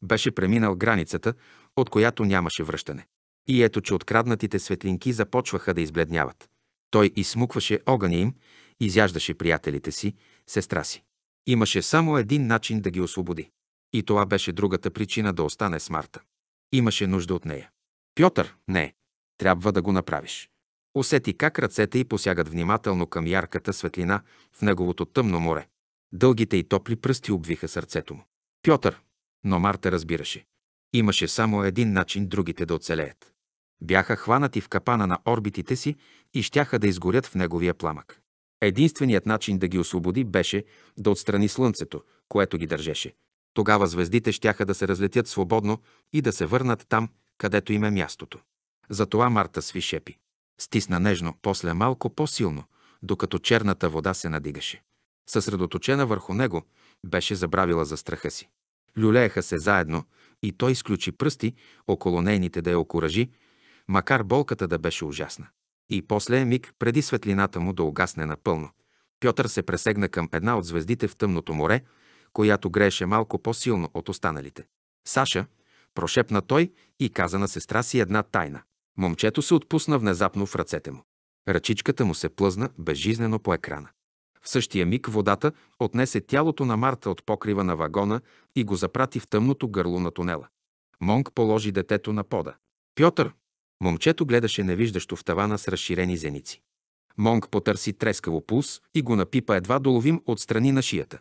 Беше преминал границата, от която нямаше връщане. И ето, че откраднатите светлинки започваха да избледняват. Той изсмукваше огъня им, изяждаше приятелите си, сестра си. Имаше само един начин да ги освободи. И това беше другата причина да остане с Марта. Имаше нужда от нея. Пьотър, не, трябва да го направиш. Усети как ръцете й посягат внимателно към ярката светлина в неговото тъмно море. Дългите и топли пръсти обвиха сърцето му. Пьотър, но Марта разбираше. Имаше само един начин другите да оцелеят. Бяха хванати в капана на орбитите си и щяха да изгорят в неговия пламък. Единственият начин да ги освободи беше да отстрани Слънцето, което ги държеше. Тогава звездите щяха да се разлетят свободно и да се върнат там, където им е мястото. Затова Марта сви шепи. Стисна нежно, после малко по-силно, докато черната вода се надигаше. Съсредоточена върху него, беше забравила за страха си. Люлееха се заедно и той изключи пръсти около нейните да я окоръжи, макар болката да беше ужасна. И после, миг преди светлината му да угасне напълно, Пьотър се пресегна към една от звездите в тъмното море, която грееше малко по-силно от останалите. Саша, прошепна той и каза на сестра си една тайна. Момчето се отпусна внезапно в ръцете му. Ръчичката му се плъзна безжизнено по екрана. В същия миг водата отнесе тялото на Марта от покрива на вагона и го запрати в тъмното гърло на тунела. Монг положи детето на пода. Пьотър, Момчето гледаше невиждащо в тавана с разширени зеници. Монг потърси трескаво пулс и го напипа едва доловим от страни на шията.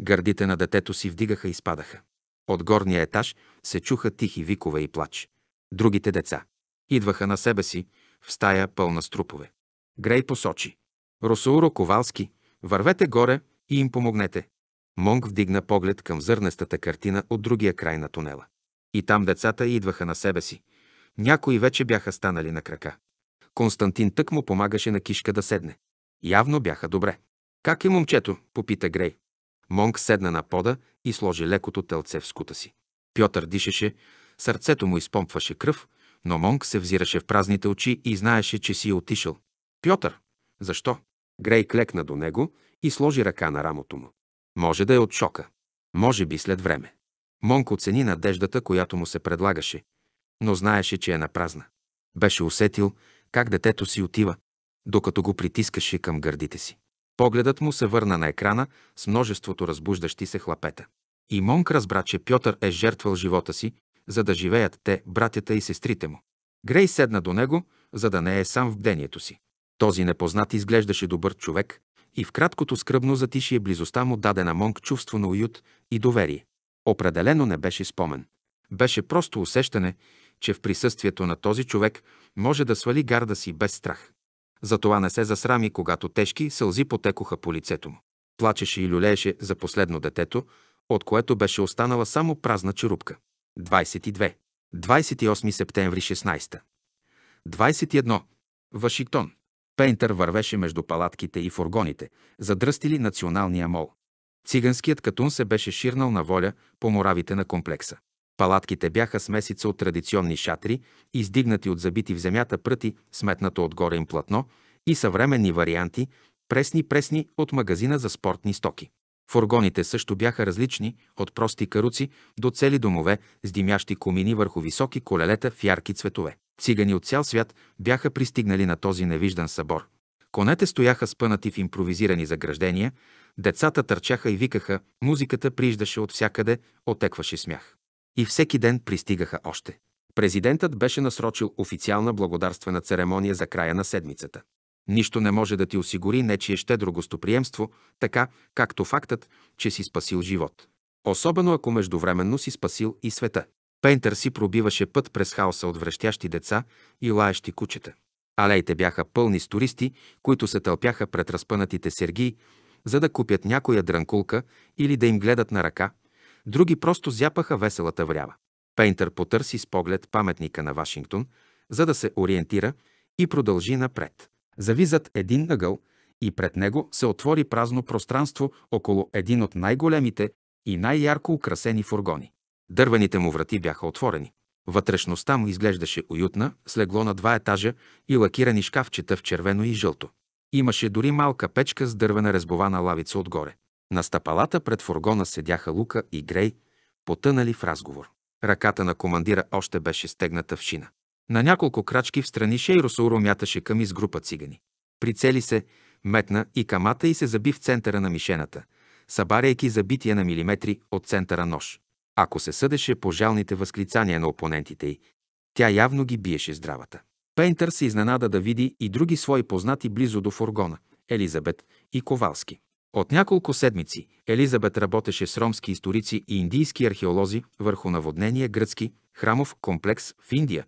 Гърдите на детето си вдигаха и спадаха. От горния етаж се чуха тихи викове и плач. Другите деца идваха на себе си в стая пълна с трупове. Грей посочи. Росоуро Ковалски, вървете горе и им помогнете. Монг вдигна поглед към зърнестата картина от другия край на тунела. И там децата идваха на себе си – някои вече бяха станали на крака. Константин тък му помагаше на кишка да седне. Явно бяха добре. Как е момчето? попита Грей. Монк седна на пода и сложи лекото телце в скута си. Пьотър дишеше, сърцето му изпомпваше кръв, но Монк се взираше в празните очи и знаеше, че си е отишъл. Пьотър, защо? Грей клекна до него и сложи ръка на рамото му. Може да е от шока. Може би след време. Монк оцени надеждата, която му се предлагаше, но знаеше, че е напразна. Беше усетил как детето си отива, докато го притискаше към гърдите си. Погледът му се върна на екрана с множеството разбуждащи се хлапета. И Монк разбра, че Пьотър е жертвал живота си, за да живеят те, братята и сестрите му. Грей седна до него, за да не е сам в бдението си. Този непознат изглеждаше добър човек и в краткото скръбно затишие близостта му даде на Монк чувство на уют и доверие. Определено не беше спомен. Беше просто усещане, че в присъствието на този човек може да свали гарда си без страх. Затова не се засрами, когато тежки сълзи потекоха по лицето му. Плачеше и люлееше за последно детето, от което беше останала само празна черупка. 22. 28 септември 16. 21. Вашингтон. Пейнтър вървеше между палатките и фургоните, задръстили националния мол. Циганският катун се беше ширнал на воля по моравите на комплекса. Палатките бяха смесица от традиционни шатри, издигнати от забити в земята пръти, сметнато отгоре им платно, и съвременни варианти, пресни-пресни от магазина за спортни стоки. Фургоните също бяха различни, от прости каруци до цели домове с димящи комини върху високи колелета в ярки цветове. Цигани от цял свят бяха пристигнали на този невиждан събор. Конете стояха спънати в импровизирани заграждения, децата търчаха и викаха, музиката приждаше от всякъде, отекваше смях. И всеки ден пристигаха още. Президентът беше насрочил официална благодарствена церемония за края на седмицата. Нищо не може да ти осигури нечие щедро гостоприемство, така както фактът, че си спасил живот. Особено ако междувременно си спасил и света. Пейнтър си пробиваше път през хаоса от връщящи деца и лаещи кучета. Алеите бяха пълни с туристи, които се тълпяха пред разпънатите сергии, за да купят някоя дранкулка или да им гледат на ръка – други просто зяпаха веселата врява. Пейнтър потърси с поглед паметника на Вашингтон, за да се ориентира и продължи напред. Завизат един ъгъл и пред него се отвори празно пространство около един от най-големите и най-ярко украсени фургони. Дървените му врати бяха отворени. Вътрешността му изглеждаше уютна, с легло на два етажа и лакирани шкафчета в червено и жълто. Имаше дори малка печка с дървена резбована лавица отгоре. На стъпалата пред фургона седяха Лука и Грей, потънали в разговор. Ръката на командира още беше стегната в шина. На няколко крачки в страни Шейросоуро мяташе към изгрупа цигани. Прицели се, метна и камата и се заби в центъра на мишената, събаряйки забития на милиметри от центъра нож. Ако се съдеше по жалните възклицания на опонентите й, тя явно ги биеше здравата. Пейнтър се изненада да види и други свои познати близо до фургона – Елизабет и Ковалски. От няколко седмици Елизабет работеше с ромски историци и индийски археолози върху наводнения гръцки храмов комплекс в Индия,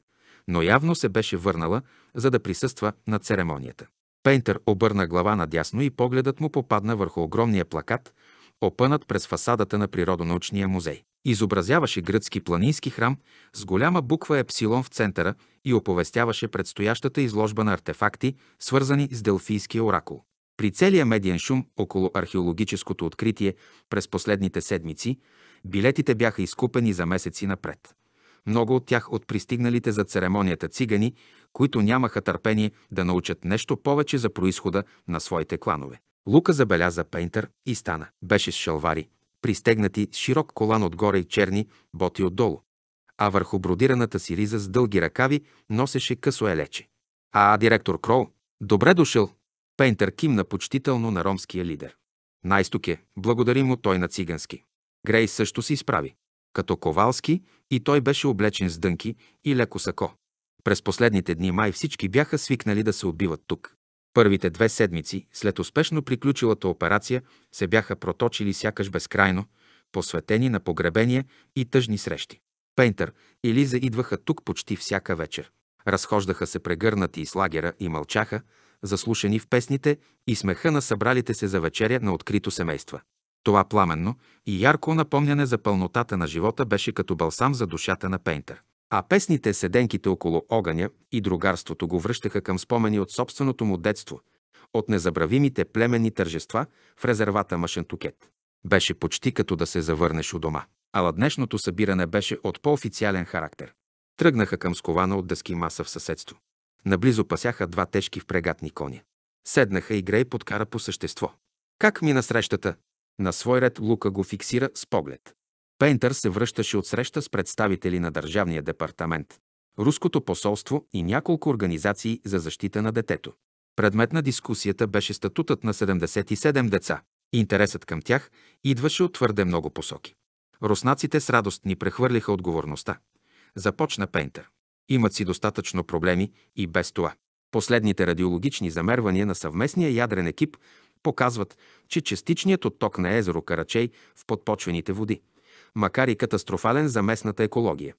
но явно се беше върнала, за да присъства на церемонията. Пейнтер обърна глава надясно и погледът му попадна върху огромния плакат, опънат през фасадата на Природонаучния музей. Изобразяваше гръцки планински храм с голяма буква Епсилон в центъра и оповестяваше предстоящата изложба на артефакти, свързани с Делфийския оракул. При целия медиен шум около археологическото откритие през последните седмици, билетите бяха изкупени за месеци напред. Много от тях от пристигналите за церемонията цигани, които нямаха търпение да научат нещо повече за происхода на своите кланове. Лука забеляза Пейнтър и стана. Беше с шалвари, пристегнати с широк колан отгоре и черни боти отдолу, а върху бродираната си риза с дълги ръкави носеше късо елече. А, директор Крол, добре дошъл, Пейнтер кимна почтително на ромския лидер. най е, благодари му той на цигански. Грей също се изправи. Като Ковалски и той беше облечен с дънки и леко сако. През последните дни май всички бяха свикнали да се отбиват тук. Първите две седмици, след успешно приключилата операция, се бяха проточили сякаш безкрайно, посветени на погребения и тъжни срещи. Пейнтер и Лиза идваха тук почти всяка вечер. Разхождаха се прегърнати из лагера и мълчаха, заслушани в песните и смеха на събралите се за вечеря на открито семейства. Това пламенно и ярко напомняне за пълнотата на живота беше като балсам за душата на Пейнтер. А песните, седенките около огъня и другарството го връщаха към спомени от собственото му детство, от незабравимите племенни тържества в резервата Машентукет. Беше почти като да се завърнеш у дома. Ала днешното събиране беше от по-официален характер. Тръгнаха към скована от дъски маса в съседство. Наблизо пасяха два тежки впрегатни коня. Седнаха и Грей подкара по същество. Как мина срещата? На свой ред Лука го фиксира с поглед. Пейнтър се връщаше от среща с представители на Държавния департамент, Руското посолство и няколко организации за защита на детето. Предмет на дискусията беше статутът на 77 деца. Интересът към тях идваше от твърде много посоки. Руснаците с радост ни прехвърлиха отговорността. Започна Пейнтър. Имат си достатъчно проблеми и без това. Последните радиологични замервания на съвместния ядрен екип показват, че частичният отток на езеро Карачей в подпочвените води, макар и катастрофален за местната екология.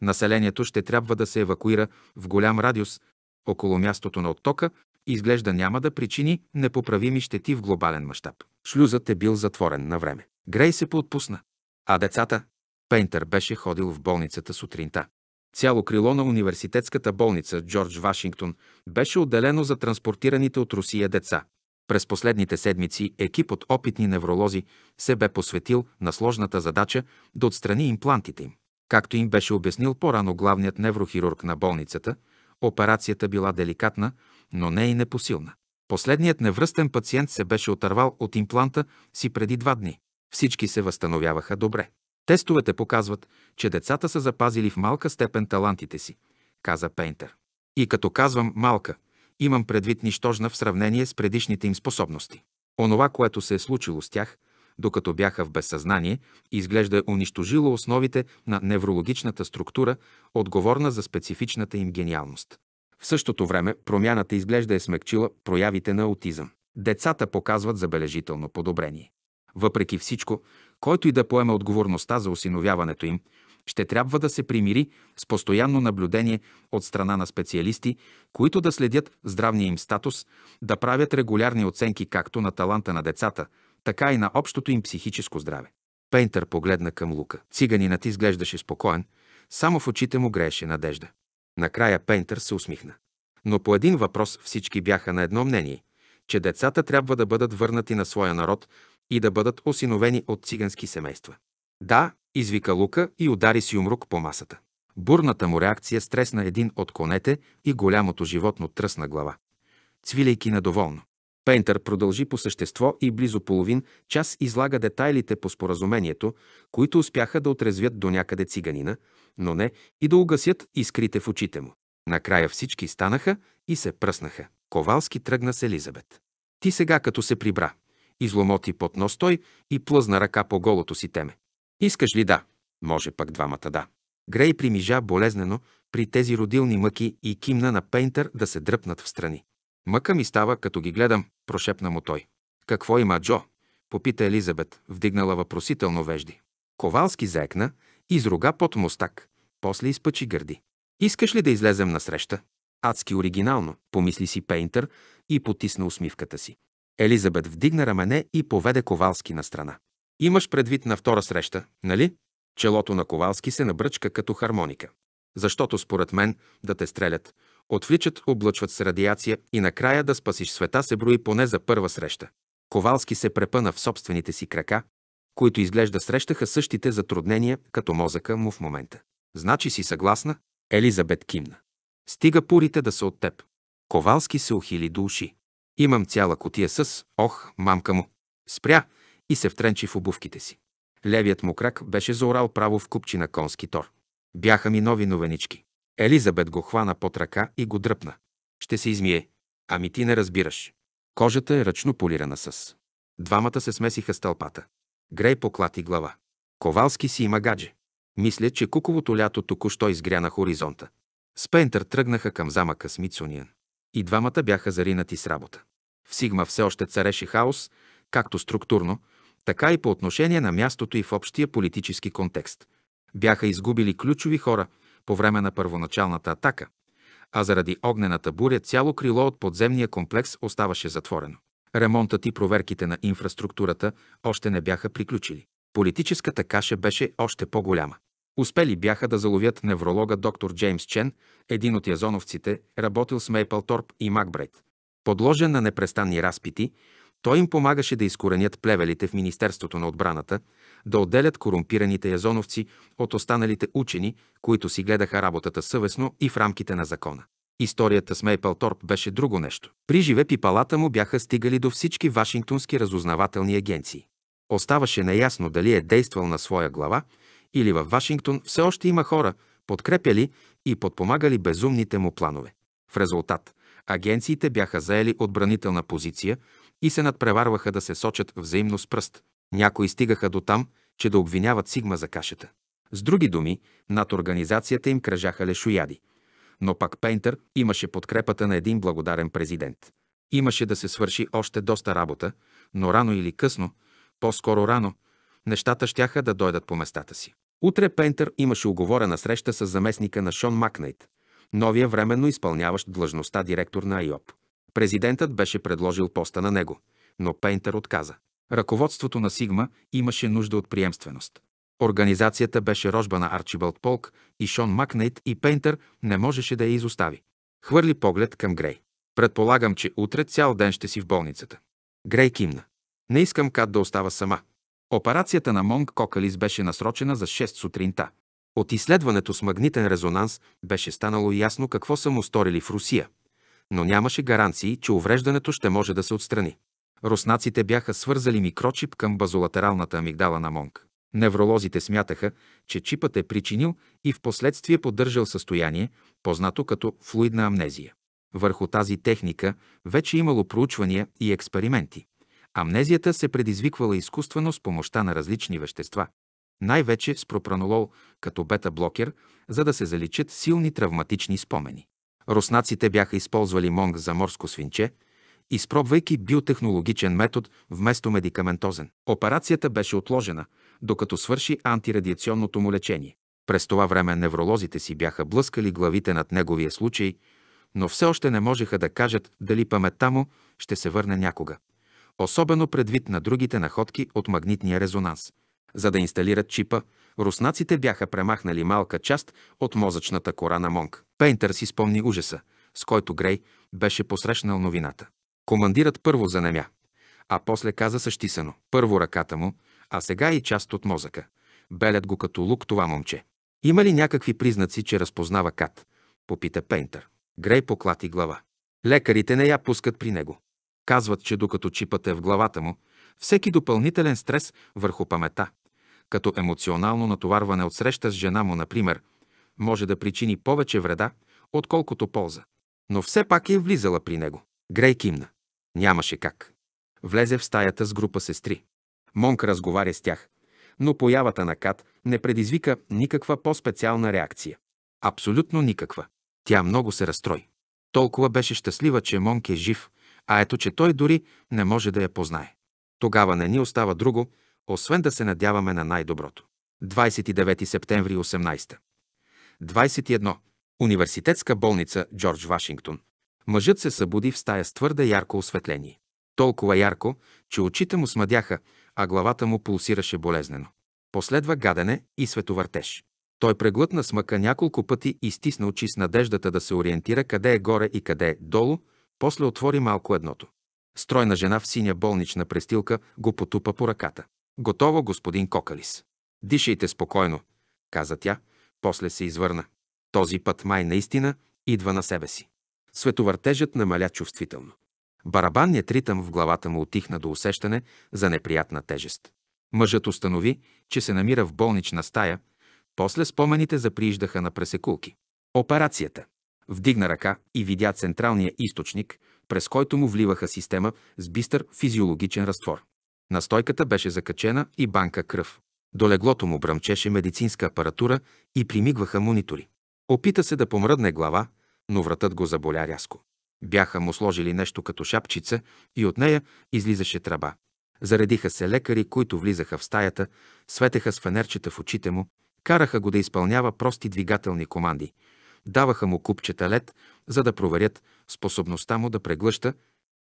Населението ще трябва да се евакуира в голям радиус около мястото на оттока, изглежда няма да причини непоправими щети в глобален мащаб. Шлюзът е бил затворен на време. Грей се поотпусна. А децата? Пейнтер беше ходил в болницата сутринта. Цяло крило на университетската болница Джордж Вашингтон беше отделено за транспортираните от Русия деца. През последните седмици екип от опитни невролози се бе посветил на сложната задача да отстрани имплантите им. Както им беше обяснил по-рано главният неврохирург на болницата, операцията била деликатна, но не и непосилна. Последният невръстен пациент се беше отървал от импланта си преди два дни. Всички се възстановяваха добре. Тестовете показват, че децата са запазили в малка степен талантите си, каза Пейнтер. И като казвам малка, имам предвид нищожна в сравнение с предишните им способности. Онова, което се е случило с тях, докато бяха в безсъзнание, изглежда унищожило основите на неврологичната структура, отговорна за специфичната им гениалност. В същото време промяната изглежда е смекчила проявите на аутизъм. Децата показват забележително подобрение. Въпреки всичко, който и да поеме отговорността за осиновяването им, ще трябва да се примири с постоянно наблюдение от страна на специалисти, които да следят здравния им статус, да правят регулярни оценки както на таланта на децата, така и на общото им психическо здраве. Пейнтър погледна към Лука. Циганинът изглеждаше спокоен, само в очите му грееше надежда. Накрая Пейнтър се усмихна. Но по един въпрос всички бяха на едно мнение, че децата трябва да бъдат върнати на своя народ и да бъдат осиновени от цигански семейства. Да, извика Лука и удари с юмрук по масата. Бурната му реакция стресна един от конете и голямото животно тръсна глава, цвилейки недоволно. Пейнтър продължи по същество и близо половин час излага детайлите по споразумението, които успяха да отрезвят до някъде циганина, но не и да угасят искрите в очите му. Накрая всички станаха и се пръснаха. Ковалски тръгна с Елизабет. Ти сега като се прибра изломоти под нос той и плъзна ръка по голото си теме. Искаш ли да? Може пък двамата да. Грей примижа болезнено при тези родилни мъки и кимна на Пейнтър да се дръпнат в страни. Мъка ми става, като ги гледам, прошепна му той. Какво има, Джо? Попита Елизабет, вдигнала въпросително вежди. Ковалски заекна, изруга под мостак, после изпъчи гърди. Искаш ли да излезем на среща? Адски оригинално, помисли си Пейнтър и потисна усмивката си. Елизабет вдигна рамене и поведе Ковалски на страна. Имаш предвид на втора среща, нали? Челото на Ковалски се набръчка като хармоника. Защото според мен да те стрелят, отвличат, облъчват с радиация и накрая да спасиш света се брои поне за първа среща. Ковалски се препъна в собствените си крака, които изглежда срещаха същите затруднения като мозъка му в момента. Значи си съгласна? Елизабет кимна. Стига пурите да са от теб. Ковалски се ухили до уши. Имам цяла котия с, ох, мамка му. Спря и се втренчи в обувките си. Левият му крак беше заорал право в купчи на конски тор. Бяха ми нови новенички. Елизабет го хвана под ръка и го дръпна. Ще се измие. Ами ти не разбираш. Кожата е ръчно полирана с. Двамата се смесиха с тълпата. Грей поклати глава. Ковалски си има гадже. Мисля, че куковото лято току-що изгря на хоризонта. С Пейнтър тръгнаха към замъка с Смитсониан и двамата бяха заринати с работа. В Сигма все още цареше хаос, както структурно, така и по отношение на мястото и в общия политически контекст. Бяха изгубили ключови хора по време на първоначалната атака, а заради огнената буря цяло крило от подземния комплекс оставаше затворено. Ремонтът и проверките на инфраструктурата още не бяха приключили. Политическата каша беше още по-голяма. Успели бяха да заловят невролога доктор Джеймс Чен, един от язоновците, работил с Мейпълторп и Макбрейт. Подложен на непрестанни разпити, той им помагаше да изкоренят плевелите в Министерството на отбраната, да отделят корумпираните язоновци от останалите учени, които си гледаха работата съвестно и в рамките на закона. Историята с Торп беше друго нещо. При живе пипалата му бяха стигали до всички вашингтонски разузнавателни агенции. Оставаше неясно дали е действал на своя глава или във Вашингтон все още има хора, подкрепяли и подпомагали безумните му планове. В резултат, агенциите бяха заели отбранителна позиция и се надпреварваха да се сочат взаимно с пръст. Някои стигаха до там, че да обвиняват Сигма за кашата. С други думи, над организацията им кръжаха лешояди. Но пак Пейнтър имаше подкрепата на един благодарен президент. Имаше да се свърши още доста работа, но рано или късно, по-скоро рано, нещата щяха да дойдат по местата си. Утре Пейнтър имаше оговорена среща с заместника на Шон Макнайт, новия временно изпълняващ длъжността директор на Айоп. Президентът беше предложил поста на него, но Пейнтер отказа. Ръководството на Сигма имаше нужда от приемственост. Организацията беше рожба на Арчибалд Полк и Шон Макнейт и Пейнтър не можеше да я изостави. Хвърли поглед към Грей. Предполагам, че утре цял ден ще си в болницата. Грей кимна. Не искам Кат да остава сама. Операцията на Монг Кокалис беше насрочена за 6 сутринта. От изследването с магнитен резонанс беше станало ясно какво са му сторили в Русия, но нямаше гаранции, че увреждането ще може да се отстрани. Руснаците бяха свързали микрочип към базолатералната амигдала на Монг. Невролозите смятаха, че чипът е причинил и в последствие поддържал състояние, познато като флуидна амнезия. Върху тази техника вече имало проучвания и експерименти. Амнезията се предизвиквала изкуствено с помощта на различни вещества, най-вече с пропранолол като бета-блокер, за да се заличат силни травматични спомени. Руснаците бяха използвали монг за морско свинче, изпробвайки биотехнологичен метод вместо медикаментозен. Операцията беше отложена, докато свърши антирадиационното му лечение. През това време невролозите си бяха блъскали главите над неговия случай, но все още не можеха да кажат дали паметта му ще се върне някога особено предвид на другите находки от магнитния резонанс. За да инсталират чипа, руснаците бяха премахнали малка част от мозъчната кора на Монг. Пейнтър си спомни ужаса, с който Грей беше посрещнал новината. Командират първо занемя, а после каза същисано. Първо ръката му, а сега и част от мозъка. Белят го като лук това момче. Има ли някакви признаци, че разпознава кат? Попита Пейнтър. Грей поклати глава. Лекарите не я пускат при него. Казват, че докато чипът е в главата му, всеки допълнителен стрес върху памета, като емоционално натоварване от среща с жена му, например, може да причини повече вреда, отколкото полза. Но все пак е влизала при него. Грей кимна. Нямаше как. Влезе в стаята с група сестри. Монк разговаря с тях, но появата на Кат не предизвика никаква по-специална реакция. Абсолютно никаква. Тя много се разстрои. Толкова беше щастлива, че Монк е жив – а ето, че той дори не може да я познае. Тогава не ни остава друго, освен да се надяваме на най-доброто. 29 септември 18. 21. Университетска болница Джордж Вашингтон. Мъжът се събуди в стая с твърде ярко осветление. Толкова ярко, че очите му смъдяха, а главата му пулсираше болезнено. Последва гадене и световъртеж. Той преглътна смъка няколко пъти и стисна очи с надеждата да се ориентира къде е горе и къде е долу, после отвори малко едното. Стройна жена в синя болнична престилка го потупа по ръката. Готово, господин Кокалис. Дишайте спокойно, каза тя, после се извърна. Този път май наистина идва на себе си. Световъртежът намаля чувствително. Барабанният ритъм в главата му отихна до усещане за неприятна тежест. Мъжът установи, че се намира в болнична стая, после спомените заприиждаха на пресекулки. Операцията. Вдигна ръка и видя централния източник, през който му вливаха система с бистър физиологичен разтвор. На стойката беше закачена и банка кръв. До леглото му бръмчеше медицинска апаратура и примигваха монитори. Опита се да помръдне глава, но вратът го заболя рязко. Бяха му сложили нещо като шапчица и от нея излизаше тръба. Заредиха се лекари, които влизаха в стаята, светеха с фенерчета в очите му, караха го да изпълнява прости двигателни команди, Даваха му купчета лед, за да проверят способността му да преглъща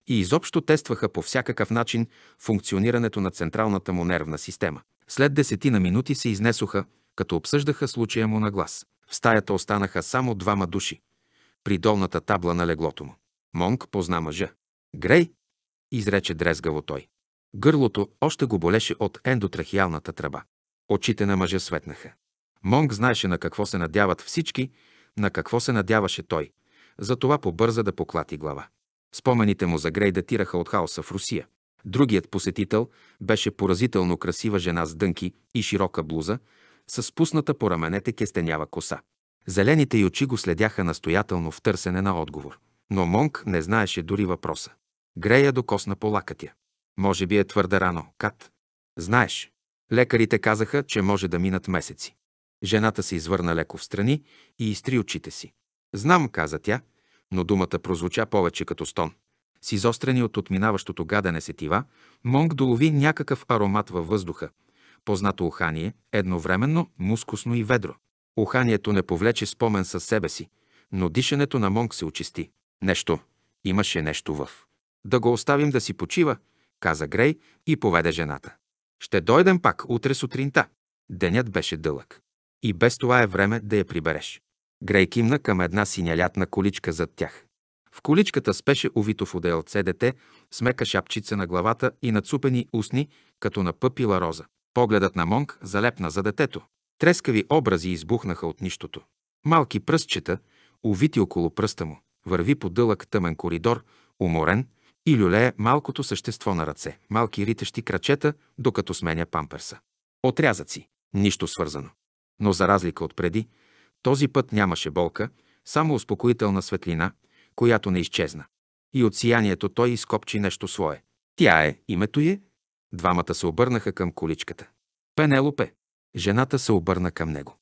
и изобщо тестваха по всякакъв начин функционирането на централната му нервна система. След десетина минути се изнесоха, като обсъждаха случая му на глас. В стаята останаха само двама души, при долната табла на леглото му. Монг позна мъжа. Грей, изрече дрезгаво той. Гърлото още го болеше от ендотрахиалната тръба. Очите на мъжа светнаха. Монг знаеше на какво се надяват всички на какво се надяваше той? Затова побърза да поклати глава. Спомените му за Грей датираха от хаоса в Русия. Другият посетител беше поразително красива жена с дънки и широка блуза, с спусната по раменете кестенява коса. Зелените й очи го следяха настоятелно в търсене на отговор. Но Монг не знаеше дори въпроса. Грея докосна по лакътя. Може би е твърде рано, Кат. Знаеш. Лекарите казаха, че може да минат месеци. Жената се извърна леко в страни и изтри очите си. Знам, каза тя, но думата прозвуча повече като стон. С изострени от отминаващото гадене сетива, Монг долови някакъв аромат във въздуха, познато ухание, едновременно мускусно и ведро. Уханието не повлече спомен със себе си, но дишането на Монг се очисти. Нещо, имаше нещо в. Да го оставим да си почива, каза Грей и поведе жената. Ще дойдем пак утре сутринта. Денят беше дълъг и без това е време да я прибереш. Грей кимна към една синялятна количка зад тях. В количката спеше увито в отделце дете, смека шапчица на главата и нацупени устни, като напъпила роза. Погледът на Монг залепна за детето. Трескави образи избухнаха от нищото. Малки пръстчета, увити около пръста му, върви по дълъг тъмен коридор, уморен, и люлее малкото същество на ръце, малки ритещи крачета, докато сменя памперса. Отрязъци. Нищо свързано. Но за разлика от преди, този път нямаше болка, само успокоителна светлина, която не изчезна. И от сиянието той изкопчи нещо свое. Тя е, името е. Двамата се обърнаха към количката. Пенелопе. Жената се обърна към него.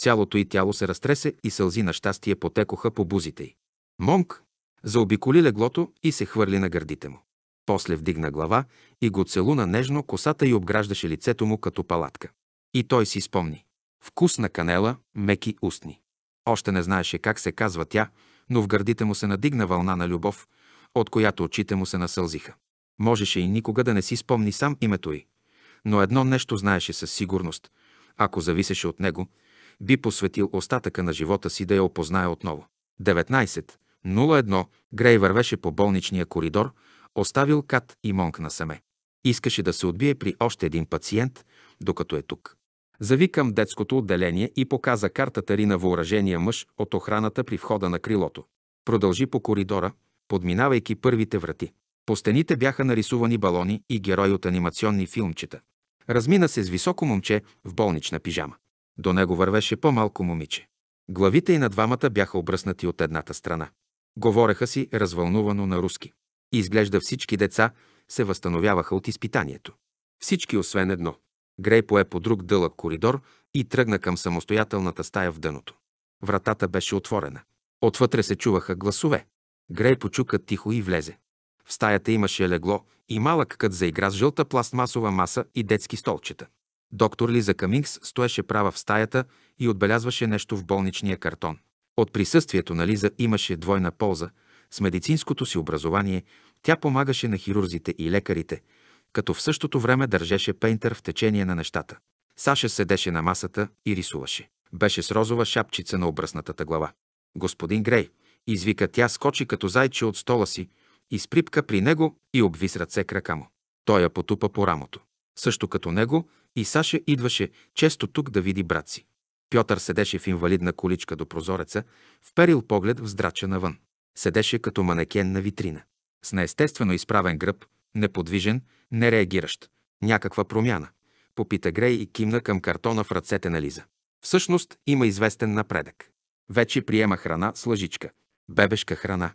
Цялото й тяло се разтресе и сълзи на щастие потекоха по бузите й. Монк заобиколи леглото и се хвърли на гърдите му. После вдигна глава и го целуна нежно, косата й обграждаше лицето му като палатка. И той си спомни. Вкус на канела, меки устни. Още не знаеше как се казва тя, но в гърдите му се надигна вълна на любов, от която очите му се насълзиха. Можеше и никога да не си спомни сам името й. Но едно нещо знаеше със сигурност. Ако зависеше от него, би посветил остатъка на живота си да я опознае отново. 19.01 Грей вървеше по болничния коридор, оставил Кат и Монк насаме. Искаше да се отбие при още един пациент, докато е тук. Зави към детското отделение и показа картата ри на въоръжения мъж от охраната при входа на крилото. Продължи по коридора, подминавайки първите врати. По стените бяха нарисувани балони и герои от анимационни филмчета. Размина се с високо момче в болнична пижама. До него вървеше по-малко момиче. Главите и на двамата бяха обръснати от едната страна. Говореха си развълнувано на руски. Изглежда всички деца се възстановяваха от изпитанието. Всички освен едно. Грей пое по друг дълъг коридор и тръгна към самостоятелната стая в дъното. Вратата беше отворена. Отвътре се чуваха гласове. Грей почука тихо и влезе. В стаята имаше легло и малък кът за игра с жълта пластмасова маса и детски столчета. Доктор Лиза Камингс стоеше права в стаята и отбелязваше нещо в болничния картон. От присъствието на Лиза имаше двойна полза. С медицинското си образование тя помагаше на хирурзите и лекарите – като в същото време държеше Пейнтер в течение на нещата. Саша седеше на масата и рисуваше. Беше с розова шапчица на обръснатата глава. Господин Грей, извика тя, скочи като зайче от стола си, изприпка при него и обви с ръце крака му. Той я потупа по рамото. Също като него и Саша идваше често тук да види брат си. Пьотър седеше в инвалидна количка до прозореца, вперил поглед в здрача навън. Седеше като манекен на витрина. С неестествено изправен гръб, Неподвижен, нереагиращ. Някаква промяна. Попита Грей и кимна към картона в ръцете на Лиза. Всъщност има известен напредък. Вече приема храна с лъжичка. Бебешка храна.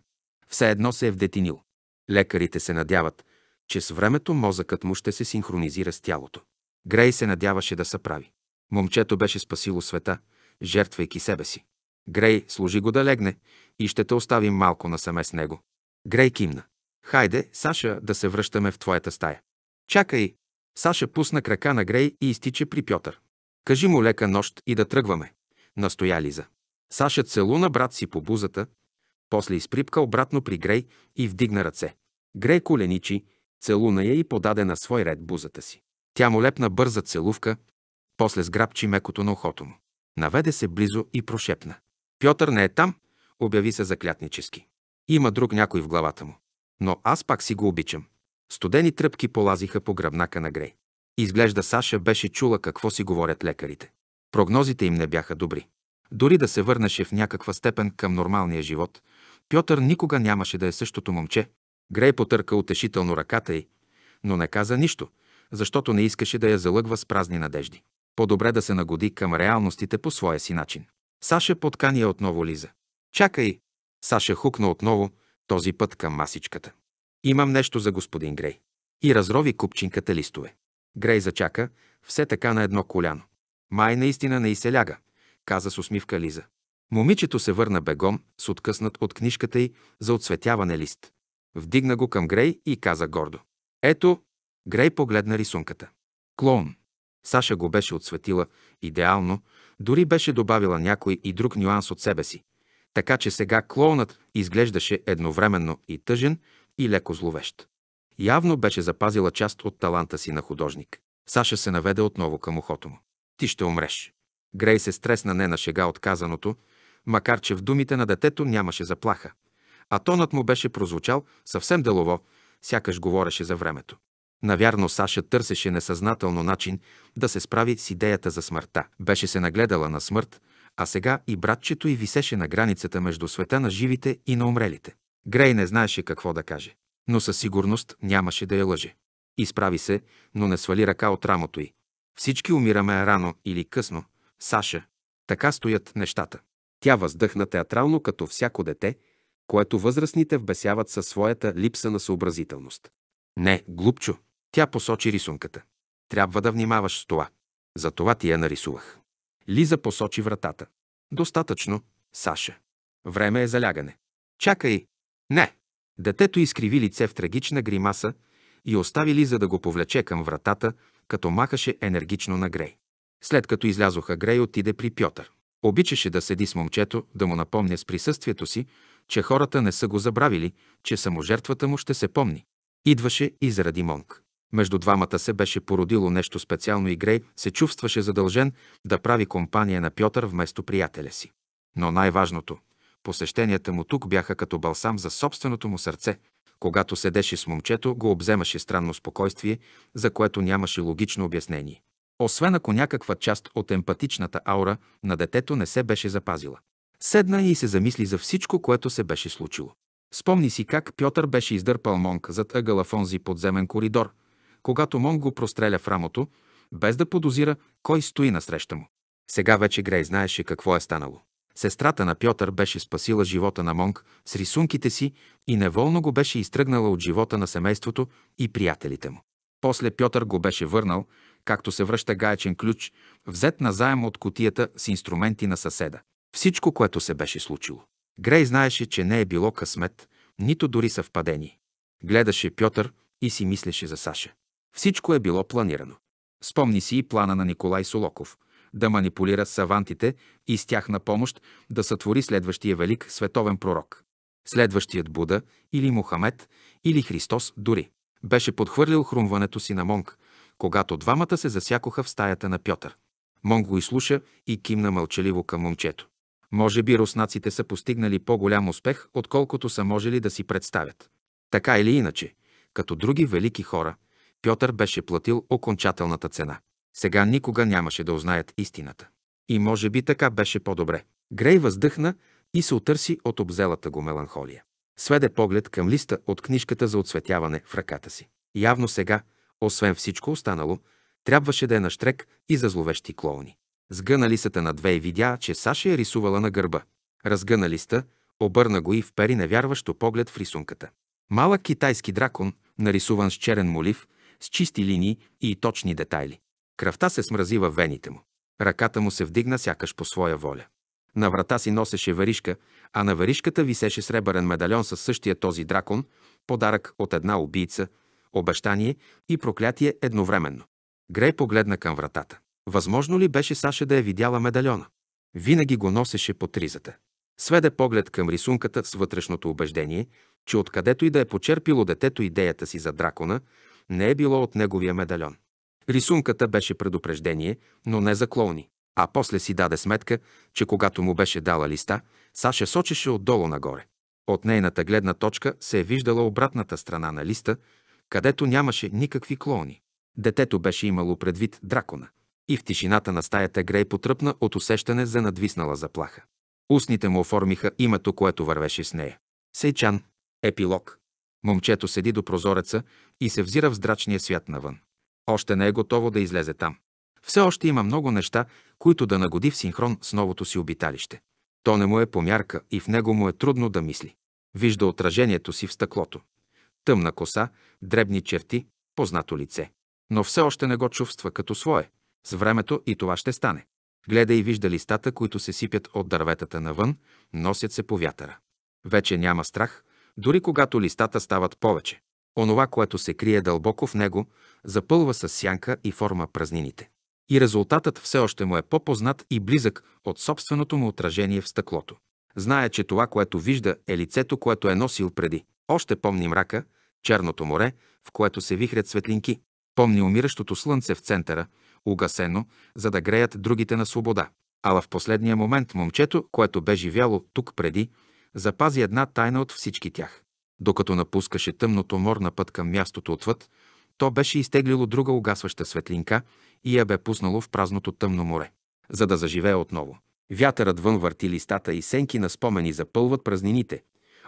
Все едно се е вдетинил. Лекарите се надяват, че с времето мозъкът му ще се синхронизира с тялото. Грей се надяваше да се прави. Момчето беше спасило света, жертвайки себе си. Грей, служи го да легне и ще те оставим малко насаме с него. Грей кимна. Хайде, Саша, да се връщаме в твоята стая. Чакай! Саша пусна крака на Грей и изтича при Пьотър. Кажи му лека нощ и да тръгваме, настоя Лиза. Саша целуна брат си по бузата, после изприпка обратно при Грей и вдигна ръце. Грей коленичи, целуна я и подаде на свой ред бузата си. Тя му лепна бърза целувка, после сграбчи мекото на ухото му. Наведе се близо и прошепна. Пьотър не е там, обяви се заклятнически. Има друг някой в главата му но аз пак си го обичам. Студени тръпки полазиха по гръбнака на Грей. Изглежда Саша беше чула какво си говорят лекарите. Прогнозите им не бяха добри. Дори да се върнеше в някаква степен към нормалния живот, Пьотър никога нямаше да е същото момче. Грей потърка утешително ръката й, но не каза нищо, защото не искаше да я залъгва с празни надежди. По-добре да се нагоди към реалностите по своя си начин. Саша подкания отново Лиза. Чакай! Саша хукна отново, този път към масичката. Имам нещо за господин Грей. И разрови купчинката листове. Грей зачака, все така на едно коляно. Май наистина не и се ляга, каза с усмивка Лиза. Момичето се върна бегом с откъснат от книжката й за отсветяване лист. Вдигна го към Грей и каза гордо. Ето, Грей погледна рисунката. Клоун. Саша го беше отсветила идеално, дори беше добавила някой и друг нюанс от себе си, така че сега клоунът изглеждаше едновременно и тъжен, и леко зловещ. Явно беше запазила част от таланта си на художник. Саша се наведе отново към ухото му. Ти ще умреш. Грей се стресна не на шега отказаното, макар че в думите на детето нямаше заплаха, а тонът му беше прозвучал съвсем делово, сякаш говореше за времето. Навярно Саша търсеше несъзнателно начин да се справи с идеята за смъртта. Беше се нагледала на смърт, а сега и братчето й висеше на границата между света на живите и на умрелите. Грей не знаеше какво да каже, но със сигурност нямаше да я лъже. Изправи се, но не свали ръка от рамото й. Всички умираме рано или късно, Саша. Така стоят нещата. Тя въздъхна театрално като всяко дете, което възрастните вбесяват със своята липса на съобразителност. Не, глупчо. Тя посочи рисунката. Трябва да внимаваш с това. За това ти я нарисувах. Лиза посочи вратата. Достатъчно, Саша. Време е за лягане. Чакай. Не. Детето изкриви лице в трагична гримаса и остави Лиза да го повлече към вратата, като махаше енергично на Грей. След като излязоха, Грей отиде при Пьотър. Обичаше да седи с момчето, да му напомня с присъствието си, че хората не са го забравили, че саможертвата му ще се помни. Идваше и заради Монк. Между двамата се беше породило нещо специално и Грей се чувстваше задължен да прави компания на Пьотър вместо приятеля си. Но най-важното – посещенията му тук бяха като балсам за собственото му сърце. Когато седеше с момчето, го обземаше странно спокойствие, за което нямаше логично обяснение. Освен ако някаква част от емпатичната аура на детето не се беше запазила. Седна и се замисли за всичко, което се беше случило. Спомни си как Пьотър беше издърпал Монк зад ъгъла в онзи подземен коридор – когато Монг го простреля в рамото, без да подозира кой стои насреща му. Сега вече Грей знаеше какво е станало. Сестрата на Пьотър беше спасила живота на Монг с рисунките си и неволно го беше изтръгнала от живота на семейството и приятелите му. После Пьотър го беше върнал, както се връща гаечен ключ, взет назаем от котията с инструменти на съседа. Всичко, което се беше случило. Грей знаеше, че не е било късмет, нито дори съвпадение. Гледаше Пьотър и си мислеше за Саша. Всичко е било планирано. Спомни си и плана на Николай Солоков да манипулира савантите и с тях на помощ да сътвори следващия велик световен пророк. Следващият Буда или Мухамед, или Христос дори. Беше подхвърлил хрумването си на Монг, когато двамата се засякоха в стаята на Пьотър. Монг го изслуша и кимна мълчаливо към момчето. Може би руснаците са постигнали по-голям успех, отколкото са можели да си представят. Така или иначе, като други велики хора – Пьотър беше платил окончателната цена. Сега никога нямаше да узнаят истината. И може би така беше по-добре. Грей въздъхна и се отърси от обзелата го меланхолия. Сведе поглед към листа от книжката за отсветяване в ръката си. Явно сега, освен всичко останало, трябваше да е наштрек и за зловещи клоуни. Сгъна листата на две и видя, че Саша е рисувала на гърба. Разгъна листа, обърна го и впери невярващо поглед в рисунката. Малък китайски дракон, нарисуван с черен молив, с чисти линии и точни детайли. Кръвта се смрази във вените му. Ръката му се вдигна сякаш по своя воля. На врата си носеше варишка, а на варишката висеше сребърен медальон със същия този дракон, подарък от една убийца, обещание и проклятие едновременно. Грей погледна към вратата. Възможно ли беше Саша да е видяла медальона? Винаги го носеше по тризата. Сведе поглед към рисунката с вътрешното убеждение, че откъдето и да е почерпило детето идеята си за дракона, не е било от неговия медальон. Рисунката беше предупреждение, но не за клоуни. А после си даде сметка, че когато му беше дала листа, Саша сочеше отдолу нагоре. От нейната гледна точка се е виждала обратната страна на листа, където нямаше никакви клони. Детето беше имало предвид дракона. И в тишината на стаята Грей потръпна от усещане за надвиснала заплаха. Устните му оформиха името, което вървеше с нея. Сейчан. Епилог. Момчето седи до прозореца и се взира в здрачния свят навън. Още не е готово да излезе там. Все още има много неща, които да нагоди в синхрон с новото си обиталище. То не му е помярка и в него му е трудно да мисли. Вижда отражението си в стъклото. Тъмна коса, дребни черти, познато лице. Но все още не го чувства като свое. С времето и това ще стане. Гледа и вижда листата, които се сипят от дърветата навън, носят се по вятъра. Вече няма страх, дори когато листата стават повече. Онова, което се крие дълбоко в него, запълва с сянка и форма празнините. И резултатът все още му е по-познат и близък от собственото му отражение в стъклото. Знае, че това, което вижда, е лицето, което е носил преди. Още помни мрака, черното море, в което се вихрят светлинки. Помни умиращото слънце в центъра, угасено, за да греят другите на свобода. Ала в последния момент момчето, което бе живяло тук преди, запази една тайна от всички тях. Докато напускаше тъмното мор на път към мястото отвъд, то беше изтеглило друга угасваща светлинка и я бе пуснало в празното тъмно море, за да заживее отново. Вятърът вън върти листата и сенки на спомени запълват празнините,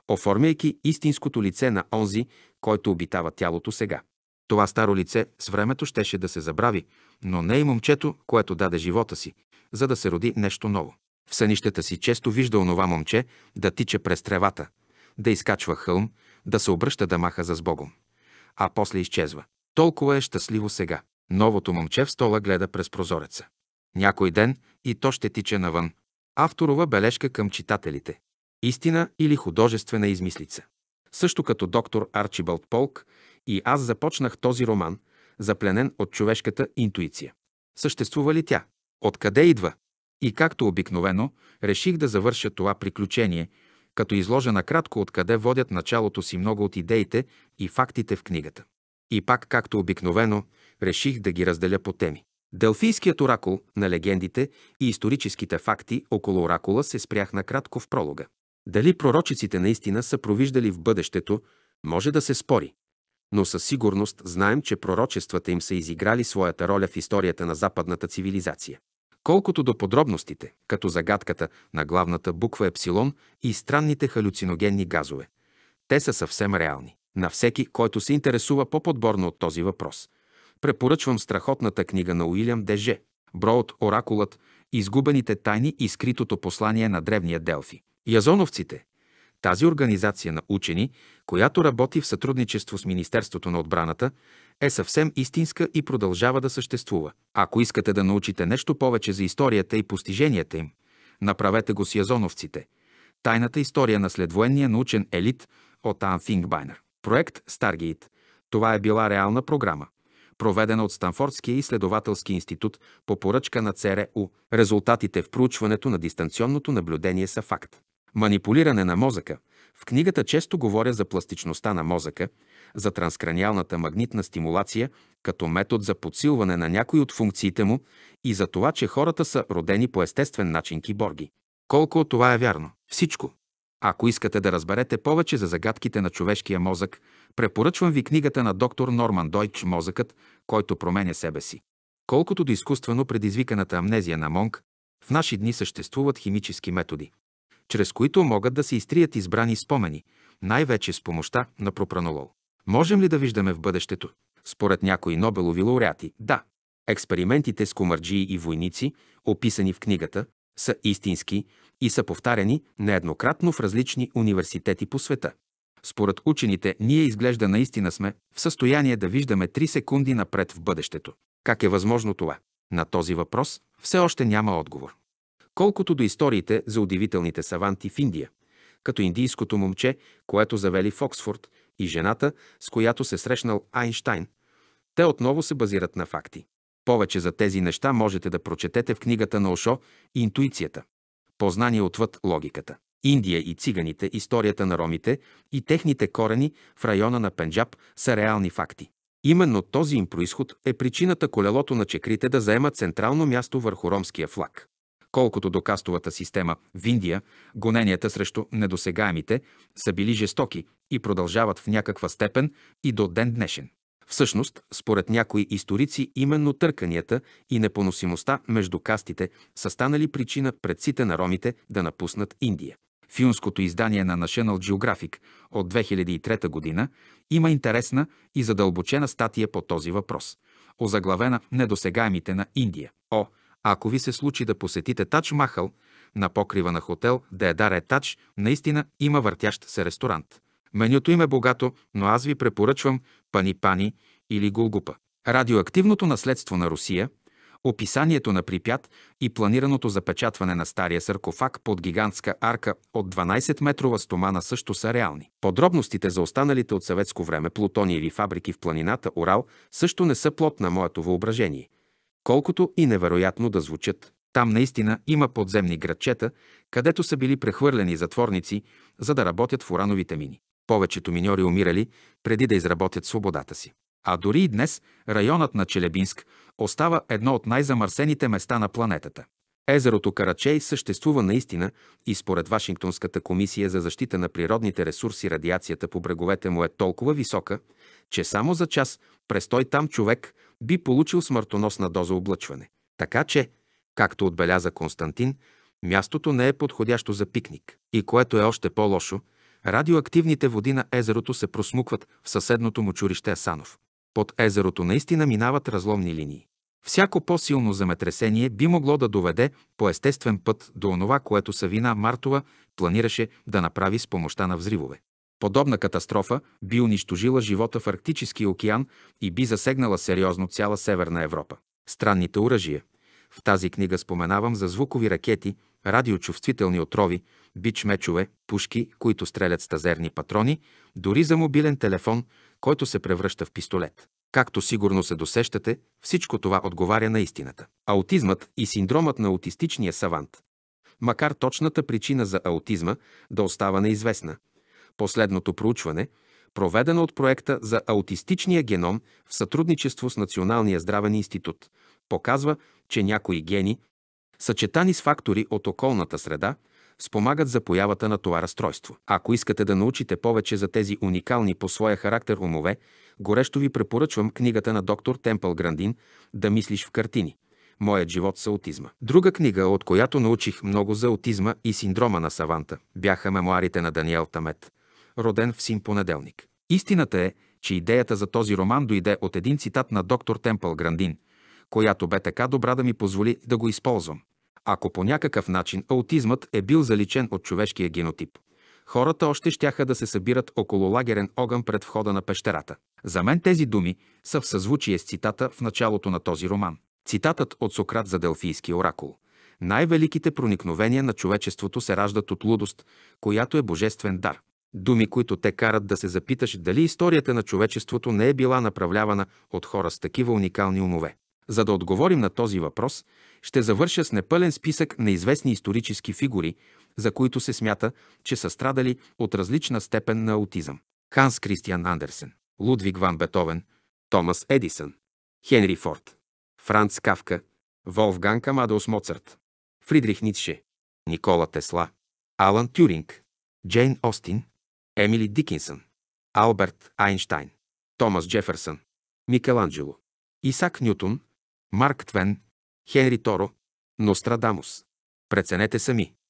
оформяйки истинското лице на онзи, който обитава тялото сега. Това старо лице с времето щеше да се забрави, но не и момчето, което даде живота си, за да се роди нещо ново. В сънищата си често вижда онова момче да тича през тревата, да изкачва хълм, да се обръща да маха за с Богом. А после изчезва. Толкова е щастливо сега. Новото момче в стола гледа през прозореца. Някой ден и то ще тича навън. Авторова бележка към читателите. Истина или художествена измислица. Също като доктор Арчибалд Полк и аз започнах този роман, запленен от човешката интуиция. Съществува ли тя? Откъде идва? И както обикновено, реших да завърша това приключение, като изложа накратко откъде водят началото си много от идеите и фактите в книгата. И пак, както обикновено, реших да ги разделя по теми. Делфийският оракул на легендите и историческите факти около оракула се спрях накратко в пролога. Дали пророчиците наистина са провиждали в бъдещето, може да се спори. Но със сигурност знаем, че пророчествата им са изиграли своята роля в историята на западната цивилизация. Колкото до подробностите, като загадката на главната буква епсилон и странните халюциногенни газове, те са съвсем реални. На всеки, който се интересува по-подборно от този въпрос, препоръчвам страхотната книга на Уилям Деже «Броят, оракулът, изгубените тайни и скритото послание на древния Делфи». Язоновците – тази организация на учени, която работи в сътрудничество с Министерството на отбраната, е съвсем истинска и продължава да съществува. Ако искате да научите нещо повече за историята и постиженията им, направете го с язоновците. Тайната история на следвоенния научен елит от Ан Фингбайнер. Проект Старгейт. Това е била реална програма, проведена от Станфордския изследователски институт по поръчка на ЦРУ. Е Резултатите в проучването на дистанционното наблюдение са факт. Манипулиране на мозъка. В книгата често говоря за пластичността на мозъка, за транскраниалната магнитна стимулация като метод за подсилване на някои от функциите му и за това, че хората са родени по естествен начин киборги. Колко от това е вярно? Всичко. Ако искате да разберете повече за загадките на човешкия мозък, препоръчвам ви книгата на доктор Норман Дойч «Мозъкът, който променя себе си». Колкото до изкуствено предизвиканата амнезия на Монг, в наши дни съществуват химически методи, чрез които могат да се изтрият избрани спомени, най-вече с помощта на пропранолол. Можем ли да виждаме в бъдещето? Според някои Нобелови лауреати, да. Експериментите с комарджии и войници, описани в книгата, са истински и са повтаряни нееднократно в различни университети по света. Според учените, ние изглежда наистина сме в състояние да виждаме 3 секунди напред в бъдещето. Как е възможно това? На този въпрос все още няма отговор. Колкото до историите за удивителните саванти в Индия, като индийското момче, което завели в Оксфорд – и жената, с която се срещнал Айнштайн. Те отново се базират на факти. Повече за тези неща можете да прочетете в книгата на Ошо «Интуицията. Познание отвъд логиката». Индия и циганите, историята на ромите и техните корени в района на Пенджаб са реални факти. Именно този им происход е причината колелото на чекрите да заема централно място върху ромския флаг. Колкото до кастовата система в Индия, гоненията срещу недосегаемите са били жестоки и продължават в някаква степен и до ден днешен. Всъщност, според някои историци, именно търканията и непоносимостта между кастите са станали причина предците на ромите да напуснат Индия. В издание на National Geographic от 2003 година има интересна и задълбочена статия по този въпрос, озаглавена Недосегаемите на Индия. О, ако ви се случи да посетите Тач Махал, на покрива на хотел Дедаре тач, наистина има въртящ се ресторант. Менюто им е богато, но аз ви препоръчвам пани-пани или гулгупа. Радиоактивното наследство на Русия, описанието на Припят и планираното запечатване на стария саркофаг под гигантска арка от 12-метрова стомана също са реални. Подробностите за останалите от съветско време плутони или фабрики в планината Урал също не са плод на моето въображение колкото и невероятно да звучат. Там наистина има подземни градчета, където са били прехвърлени затворници, за да работят в урановите мини. Повечето миньори умирали преди да изработят свободата си. А дори и днес районът на Челебинск остава едно от най-замърсените места на планетата. Езерото Карачей съществува наистина и според Вашингтонската комисия за защита на природните ресурси радиацията по бреговете му е толкова висока, че само за час престой там човек би получил смъртоносна доза облъчване. Така че, както отбеляза Константин, мястото не е подходящо за пикник. И което е още по-лошо, радиоактивните води на езерото се просмукват в съседното му чурище Асанов. Под езерото наистина минават разломни линии. Всяко по-силно земетресение би могло да доведе по естествен път до онова, което Савина Мартова планираше да направи с помощта на взривове. Подобна катастрофа би унищожила живота в Арктическия океан и би засегнала сериозно цяла Северна Европа. Странните оръжия. В тази книга споменавам за звукови ракети, радиочувствителни отрови, бичмечове, пушки, които стрелят с тазерни патрони, дори за мобилен телефон, който се превръща в пистолет. Както сигурно се досещате, всичко това отговаря на истината. Аутизмът и синдромът на аутистичния савант. Макар точната причина за аутизма да остава неизвестна, последното проучване, проведено от проекта за аутистичния геном в сътрудничество с Националния здравен институт, показва, че някои гени, съчетани с фактори от околната среда, спомагат за появата на това разстройство. Ако искате да научите повече за тези уникални по своя характер умове, горещо ви препоръчвам книгата на доктор Темпъл Грандин «Да мислиш в картини. Моят живот с аутизма». Друга книга, от която научих много за аутизма и синдрома на саванта, бяха мемуарите на Даниел Тамет, роден в син понеделник. Истината е, че идеята за този роман дойде от един цитат на доктор Темпъл Грандин, която бе така добра да ми позволи да го използвам ако по някакъв начин аутизмът е бил заличен от човешкия генотип. Хората още щяха да се събират около лагерен огън пред входа на пещерата. За мен тези думи са в съзвучие с цитата в началото на този роман. Цитатът от Сократ за Делфийски оракул. Най-великите проникновения на човечеството се раждат от лудост, която е божествен дар. Думи, които те карат да се запиташ дали историята на човечеството не е била направлявана от хора с такива уникални умове. За да отговорим на този въпрос, ще завърша с непълен списък на известни исторически фигури, за които се смята, че са страдали от различна степен на аутизъм. Ханс Кристиан Андерсен, Лудвиг ван Бетовен, Томас Едисън, Хенри Форд, Франц Кавка, Волфган Амадеус Моцарт, Фридрих Ницше, Никола Тесла, Алан Тюринг, Джейн Остин, Емили Дикинсън, Алберт Айнштайн, Томас Джеферсън, Микеланджело, Исак Нютон, Марк Твен, Хенри Торо, Нострадамус. Преценете сами.